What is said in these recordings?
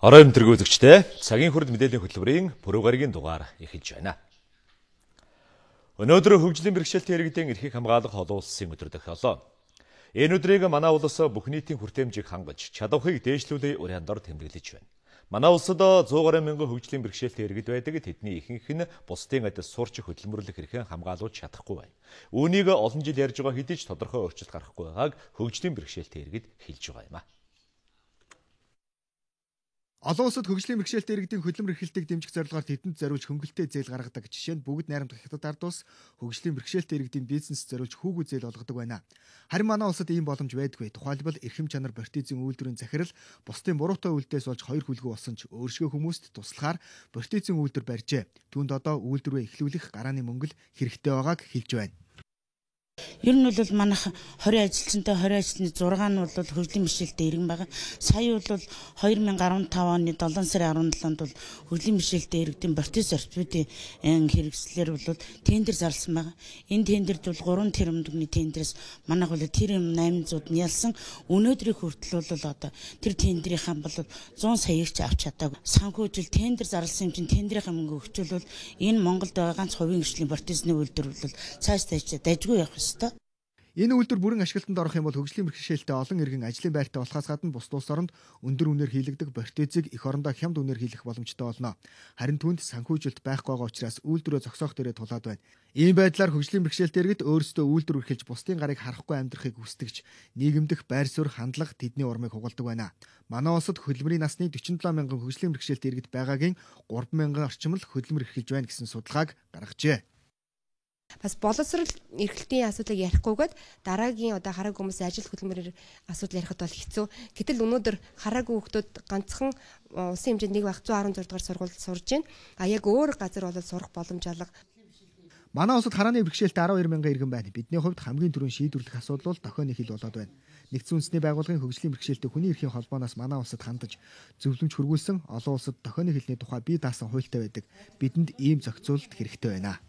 Орой мэдрээгүүзэгчтэй цагийн хүрд мэдээллийн хөтөлбөрийн бүрүү гарагийн дугаар эхэлж байна. Өнөөдөр хөгжлийн бэрхшээлт иргэдийн эрхийг хамгаалах олон улсын өдөр тохиолоо. Энэ өдрийг манай улс бүх нийтийн хүртээмжийг хангаж чадвархийг дээшлүүлэх үр хандор тэмдэглэж байна. Манай улсад 100 гаруй мянган хөгжлийн бэрхшээлтэй иргэд байдаг. Тэдний ихэнх нь бусдын адил сурч хөдөлмөрлөх эрхэн хамгаалуулж чадахгүй байна. Үүнийг олон жил ярьж байгаа хэдий ч тодорхой өөрчлөлт гарахгүй байгааг хөгжлийн бэрхшээлтэй иргэд хэлж байгаа юм аа. Олон улсад хөгжлийн бэрхшээлтэй иргэдийн хөдөлмөр эрхлэлтийг дэмжих зорилгоор тэдэнд зориулж хөнгөлтэй зээл гаргадаг. Жишээ нь бүгд найрамдах хятад ард улс хөгжлийн бэрхшээлтэй иргэдийн бизнес зориулж хүүгүй зээл олгодог байна. Харин манай улсад ийм боломж байдаггүй. Тухайлбал эрхэм чанар протезийн үйлдвэрийн захирал бусдын буруутай үйлдээс болж хоёр хүлгүү болсон ч өөрсгөө хүмүүст туслахаар протезийн үйлдвэр барьжээ. Түүнд одоо үйлдвэрээ эхлүүлэх гарааны мөнгөл хэрэгтэй байгааг хэлж байна. Ер нь бол манайх 20 ажилчнтай 20 ажилчны 6 нь бол хөгжлийн бишээлтэй иргэн байгаа. Сая бол 2015 оны 7 сарын 17-нд бол хөгжлийн бишээлтэй иргэдийн протез орчуудын хэрэгслэр бол тендер зарласан байгаа. Энэ тендерд бол 3 тэрбум төгний тендерээс манайх бол тэр юм 800-д нь ялсан. Өнөөдрийн хүртэл бол одоо тэр тендерийнхаа бол 100 саяч авч чадаагүй. Санхүүжил тендер зарласан юм чинь тендерийнхаа мөнгө өгчөл бол энэ Монголд байгаа ганц хувийн гэрчлийн протезны үйлдвэр бол цааш дайжгүй явах ёстой. Энэ үйлдвэр бүрэн ашиглалтанд орох юм бол хөгжлийн бэрхшээлтэй олон иргэн ажлын байртаа болохоос гадна бус улс оронд өндөр үнээр хийлэгдэх протезыг эх орондоо хямд үнээр хийлэх боломжтой болно. Харин түүнд санхүүжилт байхгүй байгаа учраас үйлдвэрөө зогсоох дээрээ тулаад байна. Ийм байдлаар хөгжлийн бэрхшээлтэй иргэд өөрсдөө үйлдвэр эрхэлж бусдын гарыг харахгүй амьдрахыг хүсдэгч нийгэмдэх байр суурь хандлага тэдний урмыг хугалдаг байна. Манай улсад хөдөлмөрийн насны 47 мянган хөгжлийн бэрхшээлтэй иргэд байгаагийн 3 мянган орчим л хөдөлмөр эрхэлж байна гэсэн судалгааг гаргажээ бас боловсрал эрхлэлтийн асуудлыг ярихгүйгээд дараагийн одоо хараагүй хүмүүс ажил хөдөлмөрөөр асуудал ярихд бол хэцүү. Гэтэл өнөөдөр хараагүй хүмүүс ганцхан э, улсын хэмжээнд нэг баг 116 дугаар сургуульд сурж байна. А яг өөр газар бол сурах боломж алга. Манай улсад харааны бэрхшээлт 12 мянган иргэн байна. Бидний хувьд хамгийн түрүүнд шийдвэрлэх асуудал бол дохионы хил болоод байна. Нэгдсэн үндэсний байгууллагын хөгжлийн бэрхшээлтэй хүний эрхийн холбооноос манай улсад хандаж зөвлөмж хөргүүлсэн олон улсад дохионы хилний тухай бие даасан хуультай байдаг. Бидэнд ийм зохицуулалт хэрэгтэй байна.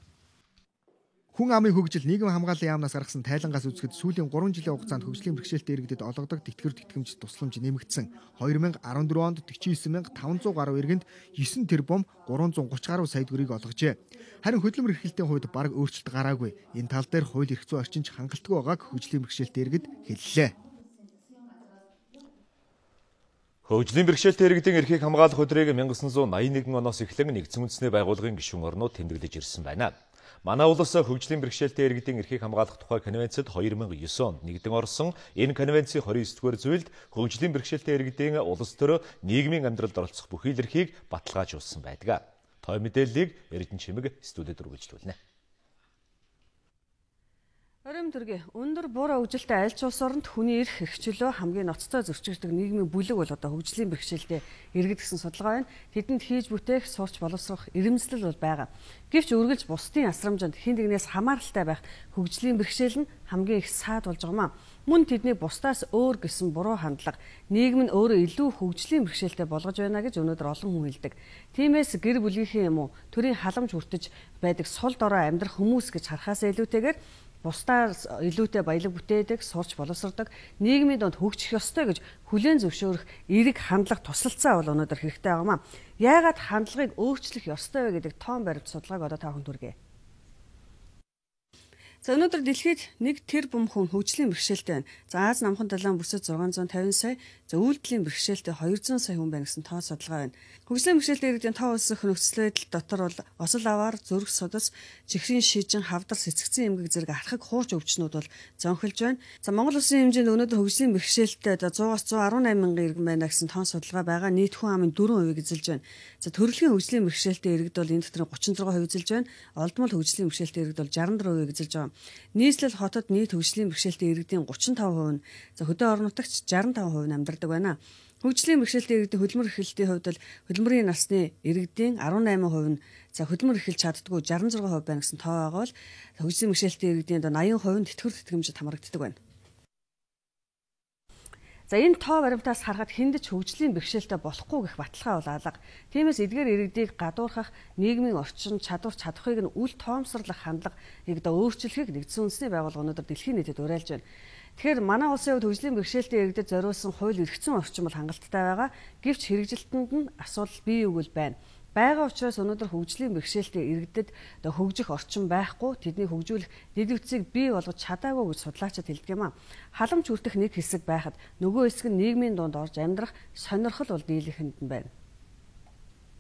Хүн амын хөгжил нийгэм хамгааллын яамнаас гаргасан тайлангаас үзэхэд сүүлийн 3 жилийн хугацаанд хөгжлийн бэрхшээлтэй иргэдэд олгодог тэтгэр тэтгэмж тусламж нэмэгдсэн. 2014 онд 49500 гаруй иргэнд 9 тэрбум 330 гаруй сая төгрөгийг олгожээ. Харин хөдөлмөр эрхлэлтийн хувьд бараг өөрчлөлт гараагүй. Энэ тал дээр хууль эрх зүйн орчинч хангалтгүй байгааг хөгжлийн бэрхшээлтэй иргэд хэллээ. Хөгжлийн бэрхшээлтэй иргэдийн эрхийг хамгаалах өдрийг 1981 оноос эхлэн нэгдсэн үндэсний байгууллагын гишүүн орнууд тэмдэглэж ирсэн байна. Манай улс хөгжлийн бэрхшээлтэй иргэдийн эрхийг хамгаалах тухай конвенцэд 2009 онд нэгдэн орсон. Энэ конвенцийн 29-р зүйлд хөгжлийн бэрхшээлтэй иргэдийн улс төр нийгмийн амьдралд оролцох бүхий л эрхийг баталгаажуулсан байдаг. Той мэдээллийг Эрдэнэ Чимэг студид үргэлжлүүлнэ. Орим төргөө өндөр буура хөгжилтэй аль ч улс оронд хүний эрх хэрэгчлөө хамгийн ноцтой зөрчигдөг нийгмийн бүлэг бол одоо хөгжлийн бэрхшээлтэй иргэд гэсэн судалгаа байна. Тэдэнд хийж бүтээх, сурч боловсрох ирэмзлэл бол байгаа. Гэвч үргэлж бусдын асрамжинд хин нэгнээс хамааралтай байх хөгжлийн бэрхшээл нь хамгийн их саад болж байгаамаа. Мөн тэдний бусдаас өөр гэсэн буруу хандлага нийгэм нь өөрөө илүү хөгжлийн бэрхшээлтэй болгож байна гэж өнөөдөр олон хүн хэлдэг. Тиймээс гэр бүлийнхээ юм уу төрийн халамж хүртэж байдаг сул дорой амьдрах хүмүүс гэж харахаас илүүтэйгээр бусдаас илүүтэй баялаг бүтээдэг, сурч боловсрдог, нийгмийн донд хөгжих ёстой гэж хүлээн зөвшөөрөх эрэг хандлага тусалцаа бол өнөөдөр хэрэгтэй байгаамаа. Яагаад хандлагыг өөрчлөх ёстой вэ гэдэг тоон баримт судалгааг одоо таахан дүргээ. За өнөөдөр дэлхийд 1 тэр бум хүн хөгжлийн бэрхшээлтэй байна. За Аз намхан далайн бүсэд 650 сая, за үйлдэлийн бэрхшээлтэй 200 сая хүн байна гэсэн тоо судалгаа байна. Хөгжлийн бэрхшээлтэй иргэдийн тоо өсөх нөхцөл байдал дотор бол осол аваар, зүрх судас, чихрийн шижин, хавдар, сэтгцэн эмгэг зэрэг архаг хуурч өвчнүүд бол зөнхөлж байна. За Монгол улсын хэмжээнд өнөөдөр хөгжлийн бэрхшээлтэй 100-аас 118 мянган иргэн байна гэсэн тоо судалгаа байгаа. Нийт хүн амын 4% эзэлж байна. За төрөлхийн хөгжлийн бэрхшээлтэй иргэд бол энэ дотор 36% эзэлж байна. Олдмол хөгжлийн бэрхшээлтэй иргэд бол 64% эзэлж байгаа нийслэл хотод нийт хөгжлийн бэрхшээлтэй иргэдийн 35% нь за хөдөө орон нутагч 65% нь амьдардаг байна. Хөгжлийн бэрхшээлтэй иргэдийн хөдөлмөр эрхлэлтийн хувьд л хөдөлмөрийн насны иргэдийн 18% нь за хөдөлмөр эрхэлж чаддгүй 66% байна гэсэн тоо байгаа бол хөгжлийн бэрхшээлтэй иргэдийн 80% нь тэтгэр тэтгэмжид хамрагддаг байна. За энэ тоо баримтаас харахад хүндэж хөгжлийн бэрхшээлтэй болохгүй гэх баталгаа бол алга. Тиймээс эдгээр иргэдийг гадуурхах, нийгмийн орчин, чадвар, чадахыг нь үл тоомсорлох хандлага нэгдэ өөрчлөхийг нэгдсэн үндэсний байгууллагууд дэлхийн нийтэд уриалж байна. Тэгэхээр манай улсын хувьд хөгжлийн бэрхшээлтэй иргэдэд зориулсан хууль эргэцэн орчин бол хангалттай байгаа. Гэвч хэрэгжилтэнд нь асуудал бий өгвөл байна. Бага учраас өнөөдөр хөгжлийн бэрхшээлтэй иргэдэд одоо хөгжих орчин байхгүй тэднийг хөгжүүлэх дэд үтсийг бий болгож чадаагүй гэж судлаачид хэлдэг юм а. Халамж хүртэх нэг хэсэг байхад нөгөө хэсэг нь нийгмийн дунд орж амьдрах сонирхол бол дийлэхэнд нь байна.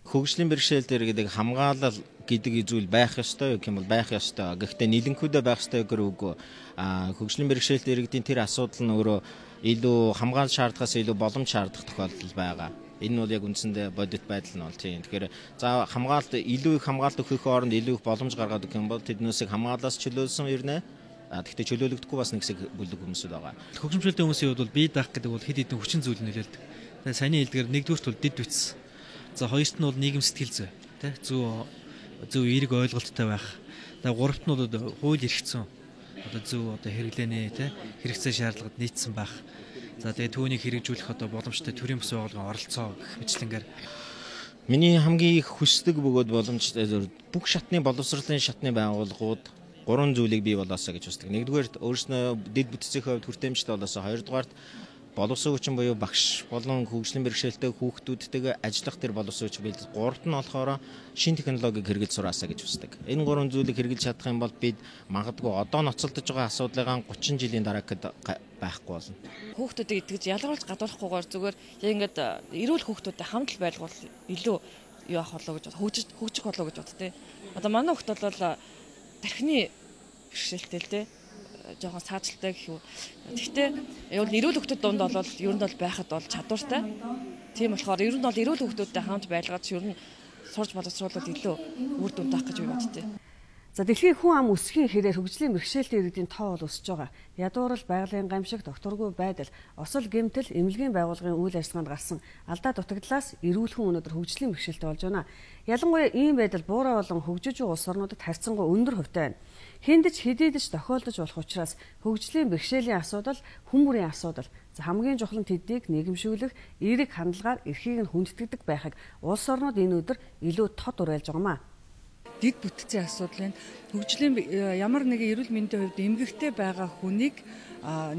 Хөгжлийн бэрхшээл дээр гэдэг хамгаалал гэдэг зүйл байх ёстой гэх юм бол байх ёстой. Гэхдээ нэлэнхүүдээ байх ёстой гэр үгүй. Аа хөгжлийн бэрхшээлтэй иргэдийн тэр асуудал нь өөрөө илүү хамгаалж шаардлагаас илүү боломж шаардах тохиолдол байгаа. Энэ нь бол яг үндсэндээ бодит байдал нь бол тийм. Тэгэхээр за хамгаалт илүү их хамгаалт өгөх хооронд илүү их боломж гаргаад өгөх юм бол тэднээсээ хамгаалаас чөлөөлсөн ирнэ. А тэгтээ чөлөөлөгдөхгүй бас нэг хэсэг бүлэг хүмүүсүүд байгаа. Хөгжимчлэлтэй хүмүүсийн хувьд бол бие даах гэдэг бол хэд хэдэн хүчин зүйл нөлөөлдөг. Саяны хэлдгээр нэгдүгürt бол дэд үтс. За хоёрт нь бол нийгэм сэтгэл зүй. Тэ зөв зөв эрг ойлголттой байх. За гуравт нь бол хууль эрхцэн одоо зөв одоо хэрэглэнэ тэ хэрэгцээ шаардлагад нийцсэн байх. За тэгээ түүнийг хэрэгжүүлэх одоо боломжтой төрийн бүс байгууллагын оролцоо гэх мэтлэнгээр Миний хамгийн их хүсдэг бөгөөд боломжтой бүх шатны боловсролын шатны байгууллагууд гурван зүйлийг бий болоосаа гэж хүсдэг. Нэгдүгээр өөрснөө дэд бүтцийн хувьд хүртээмжтэй болоосаа, хоёрдугаарт боловсон хүчин буюу багш болон хөгжлийн бэрхшээлтэй хүүхдүүдтэйг ажиллах тэр боловсон хүч бид гуравт нь болохоор шин технологиг хэрэгжилж сураасаа гэж үздэг. Энэ гурван зүйлийг хэрэгжилж чадах юм бол бид магадгүй одоо ноцолдож байгаа асуудлыг 30 жилийн дараа байхгүй болно. Хүүхдүүдийг итгэж ялгаруулж гадуурахгүйгээр зүгээр яг ингээд э, эрүүл хүүхдүүдтэй хамт байлгуул илүү юу ах болоо гэж хөгжиж хөгжих болоо гэж бат тий. Одоо манай хүүхд бол э, тархины бэрхшээлтэй л тий жоохон саачилтай гэх юм. Гэхдээ бол эрүүл хөвгөд дунд бол ер нь бол байхад бол чадвартай. Тийм болохоор ер нь бол эрүүл хөвгөдтэй хамт байлгаж ер нь сурж боловсруулах илүү үр дүнд авах гэж би боддتي. За дэлхийн хүн ам өсөхийн хэрээр хөгжлийн бэрхшээлтэй иргэдийн тоо бол өсөж байгаа. Ядуурл, байгалийн гамшиг, докторгүй байдал, осол гэмтэл, эмнэлгийн байгууллагын үйл ажиллагаанд гарсан алдаа дутагдлаас эрүүл хүн өнөөдөр хөгжлийн бэрхшээлтэй болж байна. Ялангуяа ийм байдал буурай болон хөгжиж буй улс орнуудад харьцангуй өндөр хувьтай байна. Хиндэж хидийдэж тохиолдож болох учраас хөгжлийн бэрхшээлийн асуудал хүмүүрийн асуудал. За хамгийн чухал нь тэднийг нэгэмшүүлэх эерэг хандлагаар эрхийг нь хүндэтгдэг байхыг улс орнууд энэ өдөр илүү тод уриалж байгаа юм аа дид бүтцийн асуудал байна. Хөгжлийн э, ямар нэгэн эрүүл мэндийн хувьд эмгэгтэй байгаа хүнийг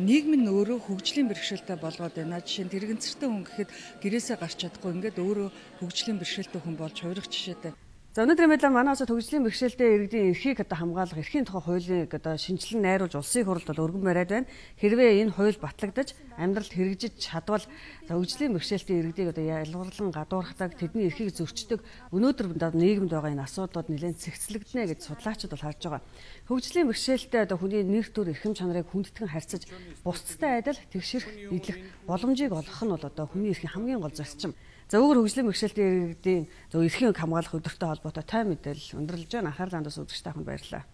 нийгэм нь өөрөө хөгжлийн бэрхшээлтэй болгоод байна. Жишээ нь тэрэгэнцэртэй хүн гэхэд гэрээсээ гарч чадахгүй ингээд өөрөө хөгжлийн бэрхшээлтэй хүн болж хувирах жишээтэй. За өнөөдрийн байдлаар манай улсад хөгжлийн бэрхшээлтэй иргэдийн эрхийг одоо хамгаалах эрхийн тухай хуулийг одоо шинжилэн найруулж улсын хурлд бол өргөн бариад байна. Хэрвээ энэ хууль батлагдаж амьдралд хэрэгжиж чадвал хөгжлийн бэрхшээлтэй иргэдийг одоо ялгарлан гадуурхдаг тэдний эрхийг зөрчдөг өнөөдөр нийгэмд байгаа энэ асуудлууд нэлээд цэгцлэгдэнэ гэж судлаачид бол харж байгаа. Хөгжлийн бэрхшээлтэй одоо хүний нэр төр эрхэм чанарыг хүндэтгэн харьцаж бусдтай адил тэгшэрх идэх боломжийг олгох нь бол одоо хүний эрхийн хамгийн гол зарчим. За өөр хөгжлийн бэрхшээлтэй иргэдийн зөв эрхийн хамгаалах өдөртэй холбоотой тай мэдээлэл өндөрлж байна. Анхаарал хандуулсан үзэгчтэй ахын баярлалаа.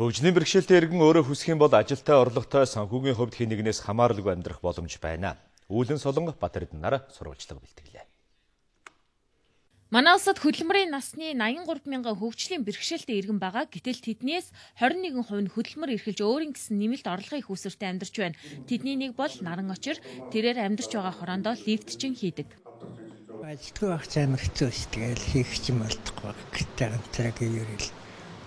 Хөгжлийн бэрхшээлтэй иргэн өөрөө хүсэх юм бол ажилтай орлоготой санхүүгийн хувьд хий нэгнээс хамааралгүй амьдрах боломж байна. Үүлэн солонго Батэрдэн нар сурвалжлага бэлтгэв. Манай улсад хөдөлмөрийн насны 83 мянган хөвчлийн бэрхшээлтэй иргэн байгаа. Гэтэл тэднээс 21 хувь нь хөдөлмөр эрхэлж өөрийн гэсэн нэмэлт орлогын их үсрэлтэй амьдарч байна. Тэдний нэг бол наран очир, тэрээр амьдарч байгаа хороондоо лифтчин хийдэг. Ажилтгүй байх цаамар хэцүү шүү. Тэгэл хийх юм болдохгүй баг. Гэтэ ганцраг иерэл.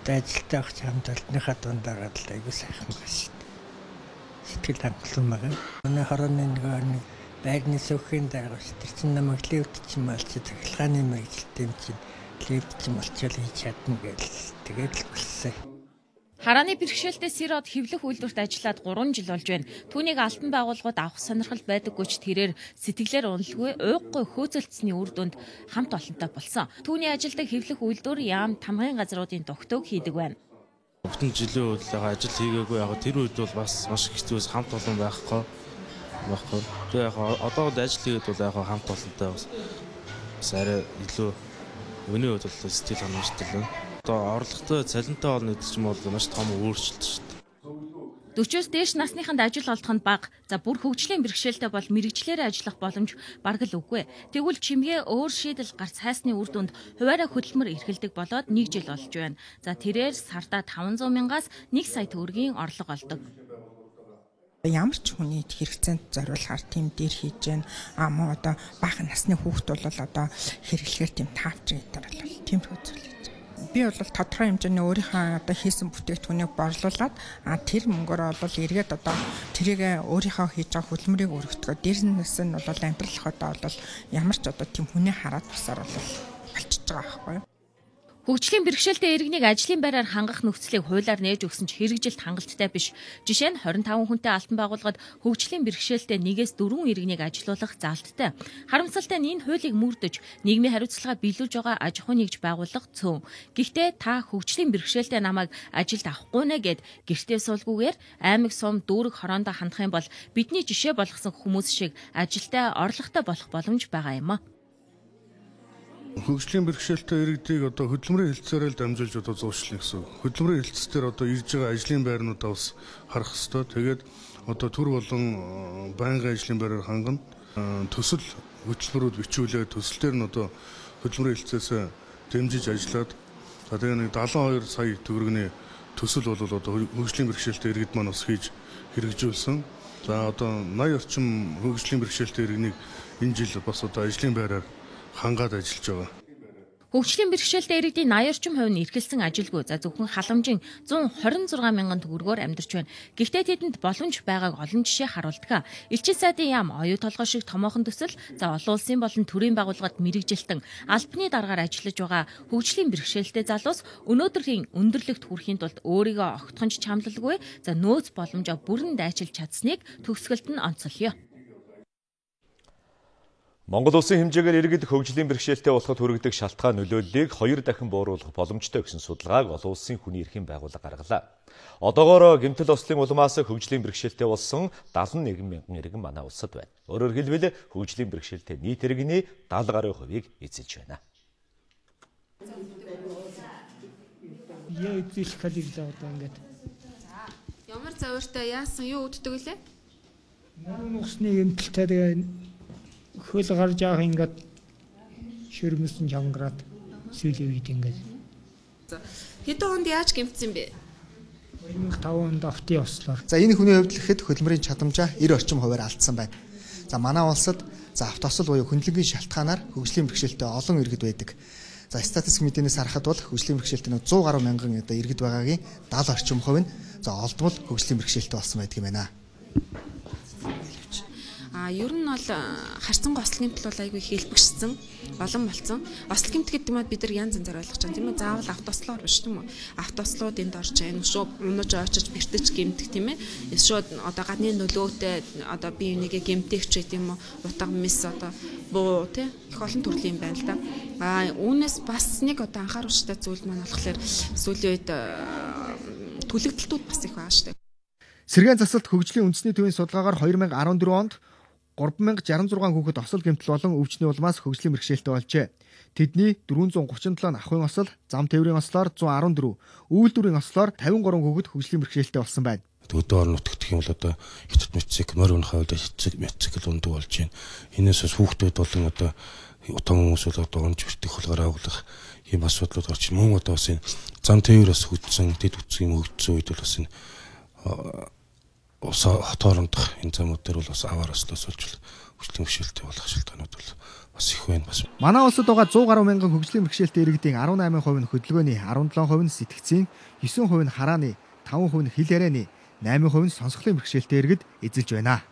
Тэ ажилтаа байх хамт олдныхаа дундаа гадтай айгуу сайхан байна шүү. Сэтгэл хангалуун байгаа. Өнөө хорооны нэг нэг байрны сөхөхийн дараас тэр чинь намайг левд чинь малч цахилгааны мэрэгчлэлтэй чинь левд чинь малчвал хийж чадна гэж тэгээд л болсон. Харааны бэрхшээлтэй сирод хөвлөх үйлдвэрт ажиллаад 3 жил болж байна. Түүнийг алтан байгууллагууд авах сонирхол байдаггүй ч тэрээр сэтгэлээр уналгүй ууггүй хөөцөлдсөний үр дүнд хамт олонтой болсон. Түүний ажилдаг хөвлөх үйлдвэр яам тамгын газруудын тогтоог хийдэг байна. Бүтэн жилийн үйл ажил хийгээгүй яг тэр үед бол бас маш хэцүүс хамт олон байхгүй байхгүй. Тэгээ яг одоо ажил хийгээд бол яг хамт олонтой бас бас арай илүү өнөө үед бол стил хамаарчдаг л. Одоо орлоготой цалинтай олно гэдэг чинь бол маш том өөрчлөлт шүү дээ. 40-оос дээш насныханд ажил олдох нь бага. За бүр хөгжлийн бэрхшээлтэй бол мэрэгчлэр ажиллах боломж бараг л үгүй. Тэгвэл чимгээ өөр шийдэл гарц хайсны үр дүнд хуваараа хөдөлмөр эрхэлдэг болоод 1 жил болж байна. За тэрээр сарда 500 мянгаас 1 сая төгрөгийн орлого олдог ямар ч хүний хэрэгцээнд зориулахар тийм дээр хийж гэн а мөн одоо бага насны хүүхд бол одоо хэрэглэхээр тийм таавч гэдэг бол тийм үзүүлэлт би бол тодорхой хэмжээний өөрийнхөө одоо хийсэн бүтээгдэхүүнийг борлуулад а тэр мөнгөөр бол эргээд одоо тэрийг өөрийнхөө хийж байгаа хөдөлмөрийг өргөтгөө дээрнээс нь бол амтралах одоо бол ямар ч одоо тийм хүний хараад бусаар бол болчихж байгаа байхгүй юу Хөгжлийн бэрхшээлтэй иргэнийг ажлын байраар хангах нөхцөлийг хуулиар нээж өгсөн ч хэрэгжилт хангалттай биш. Жишээ нь 25 хүнтэй алтан байгууллагад хөгжлийн бэрхшээлтэй нэгээс дөрвөн иргэнийг ажилуулах залттай. Харамсалтай нь энэ хуулийг мөрдөж нийгмийн хариуцлагаа биелүүлж байгаа аж ахуй нэгж байгууллага цөөн. Гэхдээ та хөгжлийн бэрхшээлтэй намайг ажилд авахгүй нэ гэд гэртээ суулгүйгээр аймаг сум дүүрэг хороондоо хандах юм бол бидний жишээ болгосон хүмүүс шиг ажилдаа орлоготой болох боломж байгаа юм аа. Хөгжлийн бэрхшээлтэй иргэдийг одоо хөдөлмөрийн хилцээрээ л дамжуулж одоо зуршлах гэсэн. Хөдөлмөрийн хилцээр одоо ирж байгаа ажлын байрнуудаа бас харах хэрэгтэй. Тэгээд одоо төр болон э, байнгын ажлын байраар хангана. Э, төсөл хөтөлбөрүүд бичүүлээ. Төслүүдээр нь одоо хөдөлмөрийн хилцээс дэмжиж ажиллаад за тэгээ нэг 72 сая төгрөгийн төсөл бол одоо хөгжлийн бэрхшээлтэй иргэд маань бас хийж хэрэгжүүлсэн. За одоо 80 орчим хөгжлийн бэрхшээлтэй иргэнийг энэ жил бас одоо ажлын байраар хангаад ажиллаж байгаа. Хөгжлийн бэрхшээлд иргэдийн 80-орчим хувь нь эрхэлсэн ажилгүй за зөвхөн халамжийн 126 мянган төгрөгөөр амьдарч байна. Гэхдээ тэдэнд боломж байгааг олон жишээ харуулдаг. Элчин сайдын яам оюу толгой шиг томоохон төсөл за олон улсын болон төрийн байгууллагад мэрэгжилтэн албаны даргаар ажиллаж байгаа хөгжлийн бэрхшээлтэй залуус өнөөдрийн өндөрлөгт хүрэхийн тулд өөрийгөө огтхонч чамлалгүй за нөөц боломжоо бүрэн дайчилж чадсныг төгсгөлд нь онцолё. Монгол улсын хэмжээгээр иргэд хөгжлийн бэрхшээлтэй болоход хүргэдэг шалтгаан нөлөөллийг хоёр дахин бууруулах боломжтой гэсэн судалгааг олон улсын хүний эрхийн байгууллага гаргалаа. Одоогоор гэмтэл ослын улмаас хөгжлийн бэрхшээлтэй болсон 71 мянган иргэн манай улсад байна. Өөрөөр хэлбэл хөгжлийн бэрхшээлтэй нийт иргэний 70 гаруй хувийг эзэлж байна. Яа эзэлэх халиг л одоо ингээд. Ямар завартай яасан юу өгдөг лээ? Нарын усны гэмтэлтэй хөл гарч яах ингээд ширмэсэн чангараад сүүлийн үед ингээд. Хэдэн хонд яаж гимцсэн бэ? 2005 онд автын услаар. За энэ хүний хувьд л хэд хөдөлмөрийн чадамжаа 90 орчим хувиар алдсан байна. За манай улсад за автосол буюу хөндлөнгийн шалтгаанаар хөгжлийн бэрхшээлтэй олон иргэд байдаг. За статистик мэдээнээс харахад бол хөгжлийн бэрхшээлтэй 100 гаруй мянган одоо иргэд байгаагийн 70 орчим хувь нь за олдмол хөгжлийн бэрхшээлтэй болсон байдаг юм байна. А ер нь бол харцан гослог гэмтэл бол айгүй хэлбэгшсэн олон болсон. Ослог гэмт гэдэг нь бид нар янз янзаар ойлгож байгаа тийм ээ. Заавал автослоор биш тийм үү? Автослууд энд орж байна. Өшөө унаж очиж бэртэж гэмтэх тийм ээ. Эсвэл одоо гадны нөлөөтэй одоо бие бинийгээ гэмтээх ч гэдэг юм уу? Утга мис одоо буу тийм их олон төрлийн юм байна л да. А үүнээс бас нэг одоо анхааруулжтай зүйл маань болохоор сүүлийн үед түлэгдэлтүүд бас их байгаа шүү дээ. Сэргээн засалт хөгжлийн үндэсний төвийн судалгаагаар 2014 онд 3066 хүүхэд осол гэмтэл болон өвчний улмаас хөгжлийн бэрхшээлтэй болжээ. Тэдний 437 нь ахын осол, зам тээврийн ослоор 114, үйлдвэрийн ослоор 53 хүүхэд хөгжлийн бэрхшээлтэй болсон байна. Төдөө орн нутгдх юм бол одоо хятад мэтцэг, морь өнөх хавьд хятад мэтцэг л өндөг болж байна. Энэсээс хүүхдүүд болон одоо утам хүмүүс бол одоо унж өртөх хулгаараа авах ийм асуудлууд гарч мөн одоо бас энэ зам тээврээс хөдсөн, тэд үцгийн хөгжсөн үед бол бас энэ Ус хот орондох энэ замууд дээр бол бас аваар ослосолж хүчлэн хөшөөлтэй болох шалтгаанууд бол бас их байна бас. Манай улсад байгаа 100 гаруй мянган хөгжлийн бэрхшээлтэй иргэдийн 18% нь хөдөлгөөний, 17% нь сэтгцийн, 9% нь харааны, 5% нь хил ярианы, 8% нь сонсголын бэрхшээлтэй иргэд эзэлж байна.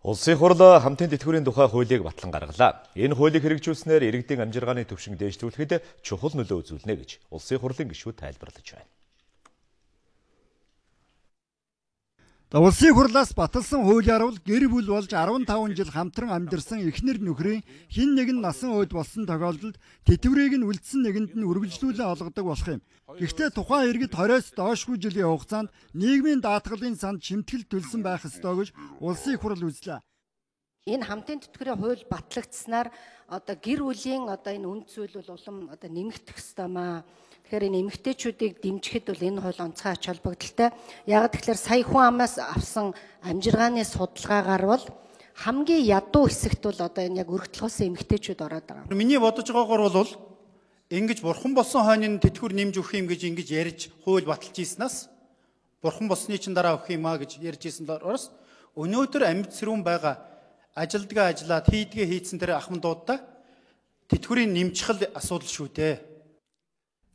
Улсын хурл хамтын тэтгэврийн тухай хуулийг батлан гаргалаа. Энэ хуулийг хэрэгжүүлснээр иргэдийн амжиргааны төвшинг дээжлүүлэхэд чухал нөлөө үзүүлнэ гэж улсын хурлын гишүүд тайлбарлаж байна. Улсын хурлаас баталсан хуулиар бол гэр бүл болж 15 жил хамтран амьдэрсэн эхнэр нөхрийн хин нэг нь насан хойд болсон тохиолдолд тэтгэврийг нь үлдсэн нэгэнд нь үргэлжлүүлээ олгодог болох юм. Гэхдээ тухайн иргэд 20-с доошгүй жилийн хугацаанд нийгмийн даатгалын санд шимтгэл төлсөн байх ёстой гэж улсын хурл үзлээ. Энэ хамтын тэтгэврийн хууль батлагдсанаар одоо гэр бүлийн одоо энэ үнд зүйл бол улам одоо нэмэгдэх ёстой маа Тэгэхээр энэ эмгтээчүүдийг дэмжихэд бол энэ хууль онцгой ач холбогдолтой. Яг тэгэхээр сая хүн амаас авсан амжиргааны судалгаагаар бол хамгийн ядуу хэсэгт бол одоо энэ яг өргөтлөсөн эмгтээчүүд ороод байгаа. Миний бодож байгаагаар бол ингэж бурхан болсон хойно тэтгүр нэмж өгөх юм гэж ингэж ярьж хууль баталж ийснаас бурхан болсны чин дараа өгөх юм а гэж ярьж ийсэн доороос өнөөдөр амьд сэрүүн байгаа ажилдгаа ажиллаад хийдгээ хийцэн тэр ахмадуудаа тэтгүрийн нэмчхэл асуудал шүү дээ.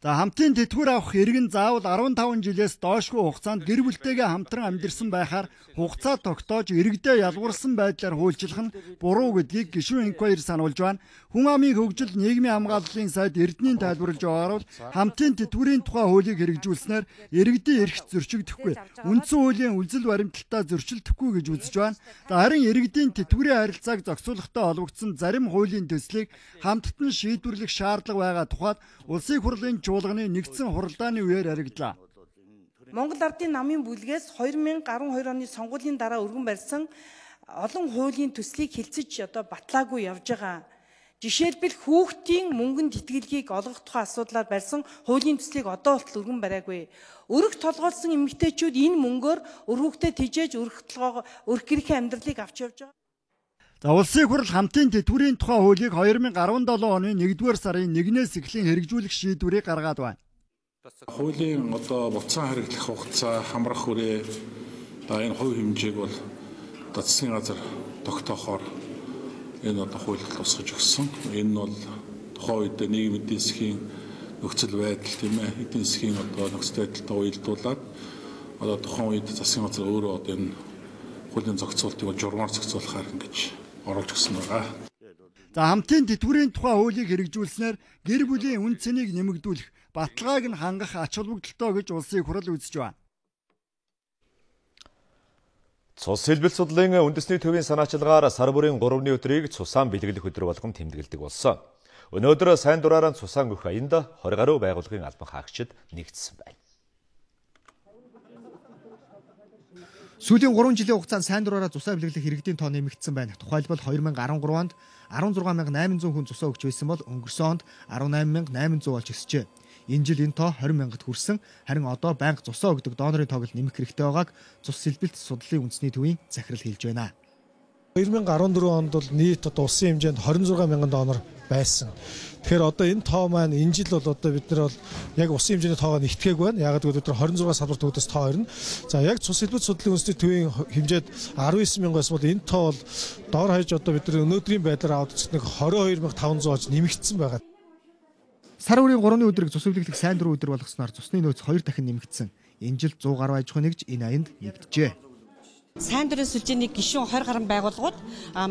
За хамтын тэтгэвэр авах иргэн заавал 15 жилээс доошгүй хугацаанд гэр бүлтэйгээ хамтран амьдэрсэн байхаар хугацаа тогтоож иргэдээ ялгуурсан байдлаар хуульчлах нь буруу гэдгийг гишүүн инквайри сануулж байна. Хүн амын хөгжил нийгмийн хамгааллын сайд Эрдэнийн тайлбарлаж байгаагаар бол хамтын тэтгэврийн тухай хуулийг хэрэгжүүлснээр иргэдийн эрх зөрчигдөхгүй, үндсэн хуулийн үнэлэл баримталтаа зөрчилдөхгүй гэж үзэж байна. Харин иргэдийн тэтгэврийн харилцааг зохицуулахтай холбогдсон зарим хуулийн төслийг хамтд нь шийдвэрлэх шаардлага байгаа тухайд Улсын хурлын чуулганы нэгдсэн хурлааны үеэр харагдлаа. Монгол Ардын намын бүлгээс 2012 оны сонгуулийн дараа өргөн барьсан олон хуулийн төслийг хилцэж одоо батлаагүй явж байгаа Жишээлбэл хүүхдийн мөнгөнд итгэлгийг олгох тухай асуудлаар барьсан хуулийн төслийг одоо болтол өргөн бариагүй. Өрөх толгойлсон эмэгтэйчүүд энэ мөнгөөр өр хүүхдэд тижээж өрөх толгоо өрх гэрхийн амьдралыг авч явж байгаа. За улсын хурл хамтын тэтгэврийн тухай хуулийг 2017 оны 1-р сарын 1-ээс эхлэн хэрэгжүүлэх шийдвэрийг гаргаад байна. Хуулийн одоо буцаан хэрэглэх хугацаа хамрах хүрээ энэ хувь хэмжээг бол засгийн газар тогтоохоор энэ одоо хуульд тусгаж өгсөн. Энэ нь бол тухайн үед нийгмийн эдийн засгийн нөхцөл байдал тийм ээ эдийн засгийн одоо нөхцөл байдалтай уялдуулаад одоо тухайн үед засгийн газар өөрөө одоо энэ хуулийн зохицуултыг бол журмаар зохицуулахаар ингэж оруулж өгсөн байгаа. За хамтын тэтгэврийн тухай хуулийг хэрэгжүүлснээр гэр бүлийн үн цэнийг нэмэгдүүлэх баталгааг нь хангах ач холбогдолтой гэж улсын хурал үзэж байна. Цус хэлбэл судлалын үндэсний төвийн санаачилгаар сар бүрийн 3-ны өдрийг цусаан бэлгэлэх өдөр болгон тэмдэглэдэг болсон. Өнөөдөр сайн дураараа цусаан гөх аянд 20 гаруй байгууллагын албан хаагчид нэгдсэн байна. Сүүлийн 3 жилийн хугацаанд сайн дураараа цусаа бэлгэлэх иргэдийн тоо нэмэгдсэн байна. Тухайлбал 2013 онд 16800 хүн цусаа өгч байсан бол өнгөрсөн онд 18800 болж өсчээ. Энэ жил энэ тоо 20 мянгад хүрсэн. Харин одоо банк зусаа өгдөг донорын тоог нэмэх хэрэгтэй байгааг цус сэлбэлт судлалын үндэсний төвийн захирал хэлж байна. 2014 онд бол нийт одоо улсын хэмжээнд 26 мянган донор байсан. Тэгэхээр одоо энэ тоо маань энэ жил бол одоо бид нар бол яг усын хэмжээний тоогоо нэгтгээг байна. Ягаад гэвэл бид нар 26 салбарт үүдээс тоо орно. За яг цус хэлбэл судлалын үндэсний төвийн хэмжээд 19 мянга байсан бол энэ тоо бол дор хаяж одоо бид нар өнөөдрийн байдлаар авд үзэх нэг 22,500 аж нэмэгдсэн байгаа. Сар бүрийн 3-ны өдрийг зүсвлэглэх сайн дурын өдөр болгосноор цусны нөөц 2 дахин нэмэгдсэн. Энэ жил 100 гаруй аж ахуй нэгж энэ аянд нэгджээ. Сайн дурын сүлжээний гишүүн 20 гаруй байгууллагууд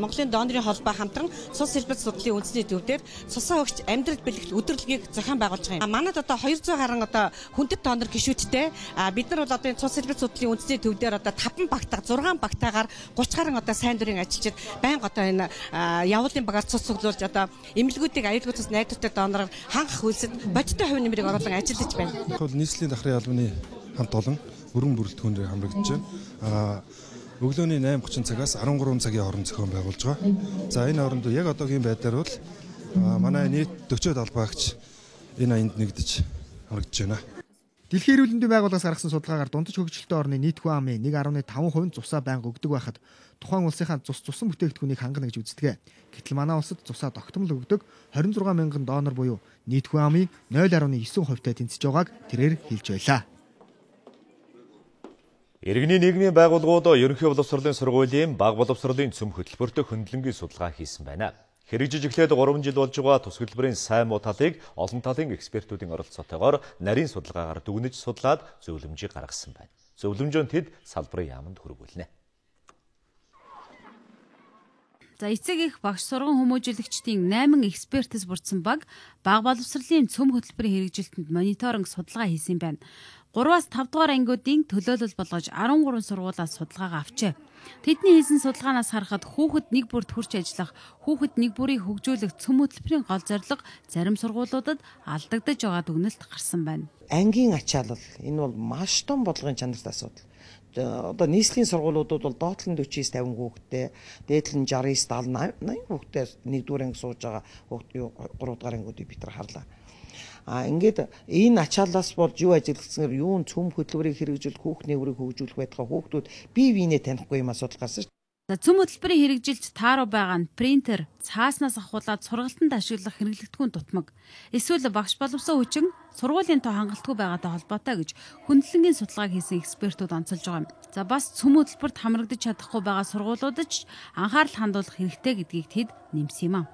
Монголын донорын холбоо хамтран цус хэлбэл судлалын үндэсний төвдөр цусаа өгч амьдрал бэлтгэл өдрлөгийг зохион байгуулж байгаа юм. Манайд одоо 200 гаруй одоо хүндэт донор гишүүдтэй бид нар бол одоо энэ цус хэлбэл судлалын үндэсний төвдөр одоо 5 багтаа 6 багтаагаар 30 гаруй одоо сайн дурын ажилчид байнга одоо энэ явуулын багаар цус цуглуулж одоо эмнэлгүүдийг аюулгүй цус найдвартай донороор хангах үйлсэд бодтой хувь нэмрийг оруулан ажиллаж байна. Нийслэлийн дахрын албаны хамт олон өргөн бүрэлдэхүүнээр хамрагдаж байна. Аа өглөөний 8:30 цагаас 13 цагийн хооронд зохион байгуулж байгаа. За энэ хооронд яг одоогийн байдлаар бол манай нийт 40-од албаагч энэ аянд нэгдэж харагдаж байна. Дэлхийн эрүүл мэндийн байгууллагаас гаргасан судалгаагаар дундаж хөгжилтэй орны нийт хүн амын 1.5% цусаа байнга өгдөг байхад тухайн улсынхаа цус цусан бүтээгдэхүүнийг хангана гэж үздэг. Гэтэл манай улсад цусаа тогтмол өгдөг 26 мянган донор буюу нийт хүн амын 0.9% таа тэнцэж байгааг тэрээр хэлж байлаа. Иргэний нийгмийн байгууллагууд ерөнхий боловсролын сургуулийн баг боловсролын цөм хөтөлбөртөө хөндлөнгийн судалгаа хийсэн байна. Хэрэгжиж эхлээд 3 жил болж байгаа тус хөтөлбөрийн сайн муу талыг олон талын экспертүүдийн оролцоотойгоор нарийн судалгаагаар дүгнэж судлаад зөвлөмжийг гаргасан байна. Зөвлөмжөнд тэд салбарын яамд хүргүүлнэ. За эцэг их багш сурган хүмүүжлэгчдийн 8 экспертээс бүрдсэн баг баг боловсролын цөм хөтөлбөрийн хэрэгжилтэнд мониторинг судалгаа хийсэн байна. 3-аас 5 дугаар ангиудын төлөөлөл болгож 13 сургуулаас судалгаа авчээ. Тэдний хийсэн судалгаанаас харахад хүүхэд нэг бүрт хүрч ажиллах, хүүхэд нэг бүрийг хөгжүүлэх цөм хөтөлбөрийн гол зорилго зарим сургуулиудад алдагдаж байгаа дүгнэлт гарсан байна. Ангийн ачаалал энэ бол маш том бодлогын чанартай асуудал. Одоо нийслэлийн сургуулиудад бол доотлон 49 50 хүүхэдтэй, дээдлэн 69 70 80 хүүхэдтэй нэгдүгээр анги сууж байгаа хүүхд 3 дугаар ангиудыг бид нар харлаа. А ингээд энэ ачаалаас болж юу ажиглагдсанэр юун цөм хөтөлбөрийг хэрэгжүүлэх хүүхний үрийг хөгжүүлэх байтугай хүүхдүүд бие биенээ танихгүй юм асуудал гарсан шүү. За цөм хөтөлбөрийн хэрэгжилж тааруу байгаа нь принтер, цааснаас ахуулаад сургалтанд ашиглах хэрэглэгдэхүүн тутмаг. Эсвэл багш боловсон хүчин сургуулийн тоо хангалтгүй байгаатай холбоотой гэж хүндлэнгийн судалгааг хийсэн экспертүүд онцолж байгаа юм. За бас цөм хөтөлбөрт хамрагдаж чадахгүй байгаа сургуулиудад ч анхаарал хандуулах хэрэгтэй гэдгийг тэд нэмсэн юм аа.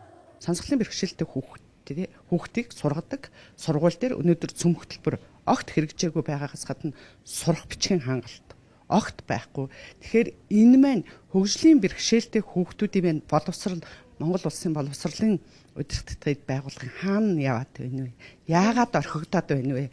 Сонсголын бэрхшээлтэй хүүхэд тий хүүхдийг сургадаг сургууль дээр өнөөдөр цөм хөтөлбөр огт хэрэгжээгүй байгаагаас гадна сурах бичгийн хангалт огт байхгүй. Тэгэхээр энэ маань хөгжлийн бэрхшээлтэй хүүхдүүдийн маань боловсрал Монгол улсын боловсролын удирдлагын байгууллагын хаана яваад байна вэ? Яагаад орхигдоод байна вэ?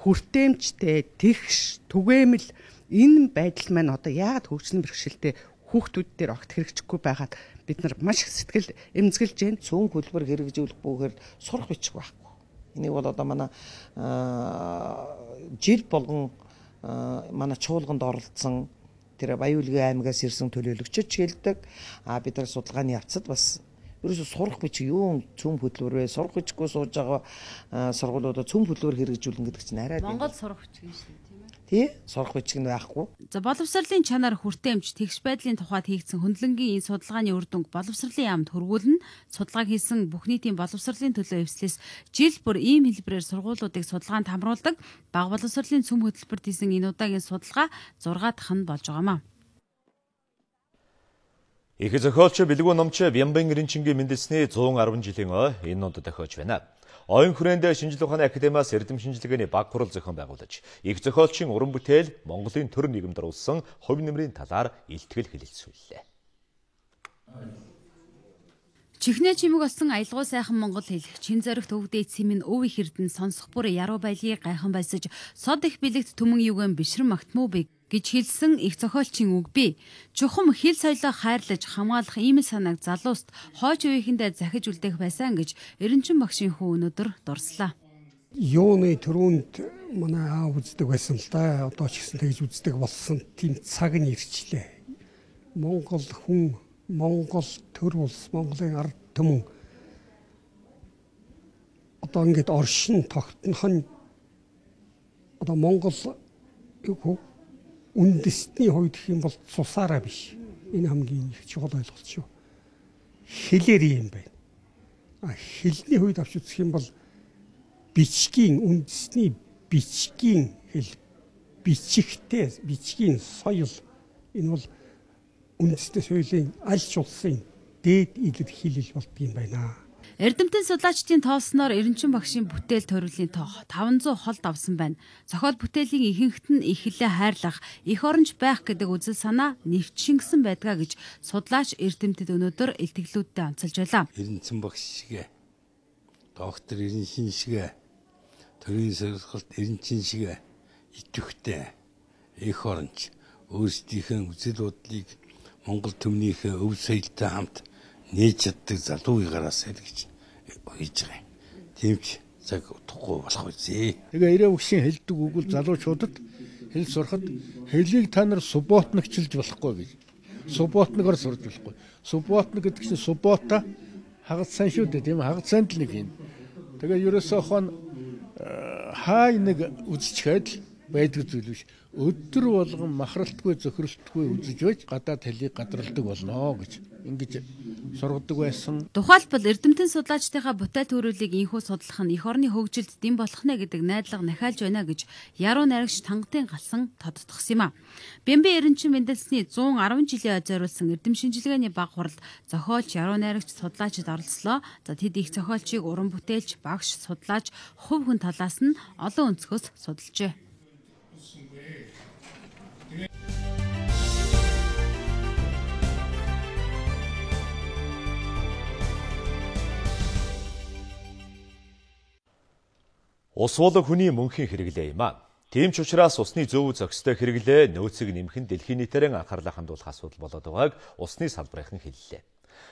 Хүртээмжтэй, тэгш, түгээмэл энэ байдал маань одоо яагаад хөгжлийн бэрхшээлтэй хүүхдүүд дээр огт хэрэгжихгүй байгаад бид нар маш их сэтгэл эмзэглэж जैन цөөн хөлбөр хэрэгжүүлэх бүгээр сурах бичих байхгүй. Энийг бол одоо манай жил болгон манай чуулганд оролцсон тэр Баян-Улгийн аймагаас ирсэн төлөөлөгчд хэлдэг. А бид нар судалгааны явцад бас ерөөсө сурах бичиг юу цөм хөдөлмөр вэ? Сурах бичггүй сууж байгаа сургуулиудад цөм хөдөлмөр хэрэгжүүлнэ гэдэг чинь арай Монгол сурах бичиг шүү тий сурах бичиг нь байхгүй. За боловсролын чанар хүртээмж тэгш байдлын тухайд хийгдсэн хөндлөнгийн энэ судалгааны үр дүнг боловсролын яамд хөргүүлнэ. Судалгааг хийсэн бүх нийтийн боловсролын төлөө хөвслээс жил бүр ийм хэлбэрээр сургуулиудыг судалгаанд хамруулдаг. Баг боловсролын цөм хөтөлбөрт хийсэн энэ удаагийн судалгаа 6 дахь нь болж байгаамаа. Их зохиолч Бэлгүү номч Бямбан Гринчингийн мэндэлсний 110 жилийн ой энэ удаа тохиож байна. Оюун хүрээндээ шинжилгээ ухааны академиас эрдэм шинжилгээний баг хурал зохион байгуулж, их зохиолчийн уран бүтээл Монголын төр нийгэмд орулсан хувь нэмрийн талаар илтгэл хэлэлцүүллээ. Чихнээ чимэг болсон аялгуу сайхан Монгол хэл, чин зөрөгт өвдөж симэн өв их эрдэн сонсох бүр яруу байлиг гайхан байсаж, сод их бэлэгт түмэн югэн бишрэн магтмуу бий гэж хэлсэн их зохиолчийн үг бий. Чухам хил соёлоо хайрлаж хамгаалах ийм л санааг залууст хойч үеийнхэндээ захиж үлдээх байсан гэж Эренчин багшийн хүү өнөөдөр дурслаа. Юуны төрөнд манай аа үздэг байсан л да. Одоо ч гэсэн тэгж үздэг болсон. Тим цаг нь ирчлээ. Монгол хүн, Монгол төр улс, Монголын ард түмэн одоо ингээд оршин тогтнох нь одоо Монгол юу үндэсний хувьд гэх юм бол цусаараа биш. Энэ хамгийн их чухал ойлголт шүү. Хэлээр юм байна. А хэлний хувьд авч үзэх юм бол бичгийн үндэсний бичгийн хэл бичгтээ бичгийн соёл энэ бол үндэсний соёлын аль ч улсын дээд илэр хилэл болдгийм байна. Эрдэмтэн судлаачдын тоолсноор Эренчин багшийн бүтээл төрлийн тоо 500 холд авсан байна. Зохиол бүтээлийн ихэнхт нь ихлэ хайрлах, их оронж байх гэдэг үзэл санаа нэвчшингсэн байдгаа гэж судлаач эрдэмтэд өнөөдөр илтгэлүүдтэй онцолж байлаа. Эренчин багш шигэ доктор Эренчин шигэ төрийн сэргэлт Эренчин шигэ итвэхтэй их оронж өөрсдийнхээ үзэл бодлыг Монгол төмнийхөө өв соёлтой хамт нээж чаддаг залуугийн гараас л гэж хийж байгаа юм. Тийм ч цаг утахгүй болох үзье. Тэгээ ирээ үгшийн хэлдэг үг бол залуучуудад хэл сурахад хэлийг та нар субботногчилж болохгүй гэж. Субботногоор сурж болохгүй. Субботног гэдэг чинь суббота хагас сан шүү дээ тийм хагас санд л нэг юм. Тэгээ ерөөсөө хон э, хай нэг үзчихээд л байдаг зүйл биш. Өдөр болгон махралтгүй зөхрөлтгүй үзэж байж гадаа талийг гадралдаг болно гэж ингэж сургадаг байсан. Тухайлбал Эрдэмтэн судлаачдынхаа бутай төрөлийг инхүү судлах нь эх орны хөгжилд дэм болох нэ гэдэг найдлага нахиалж байна гэж яруу найрагч тангатын галсан тодтгсон юм а. Бэмбэ Эренчин мэндэлсний 110 жилийн зориулсан эрдэм шинжилгээний баг хуралд зохиолч яруу найрагч судлаачид оролцлоо. За тэд их зохиолчийг уран бүтээлч, багш, судлаач, хувь хүн талаас нь олон өнцгөөс судалжээ. Ус бол хүний мөнхийн хэрэглээ юм а. Тийм ч учраас усны зөв зохистой хэрэглээ нөөцийг нэмэх нь дэлхийн нийтээрэн анхаарлаа хандуулах асуудал болоод байгааг усны салбарын хэллээ.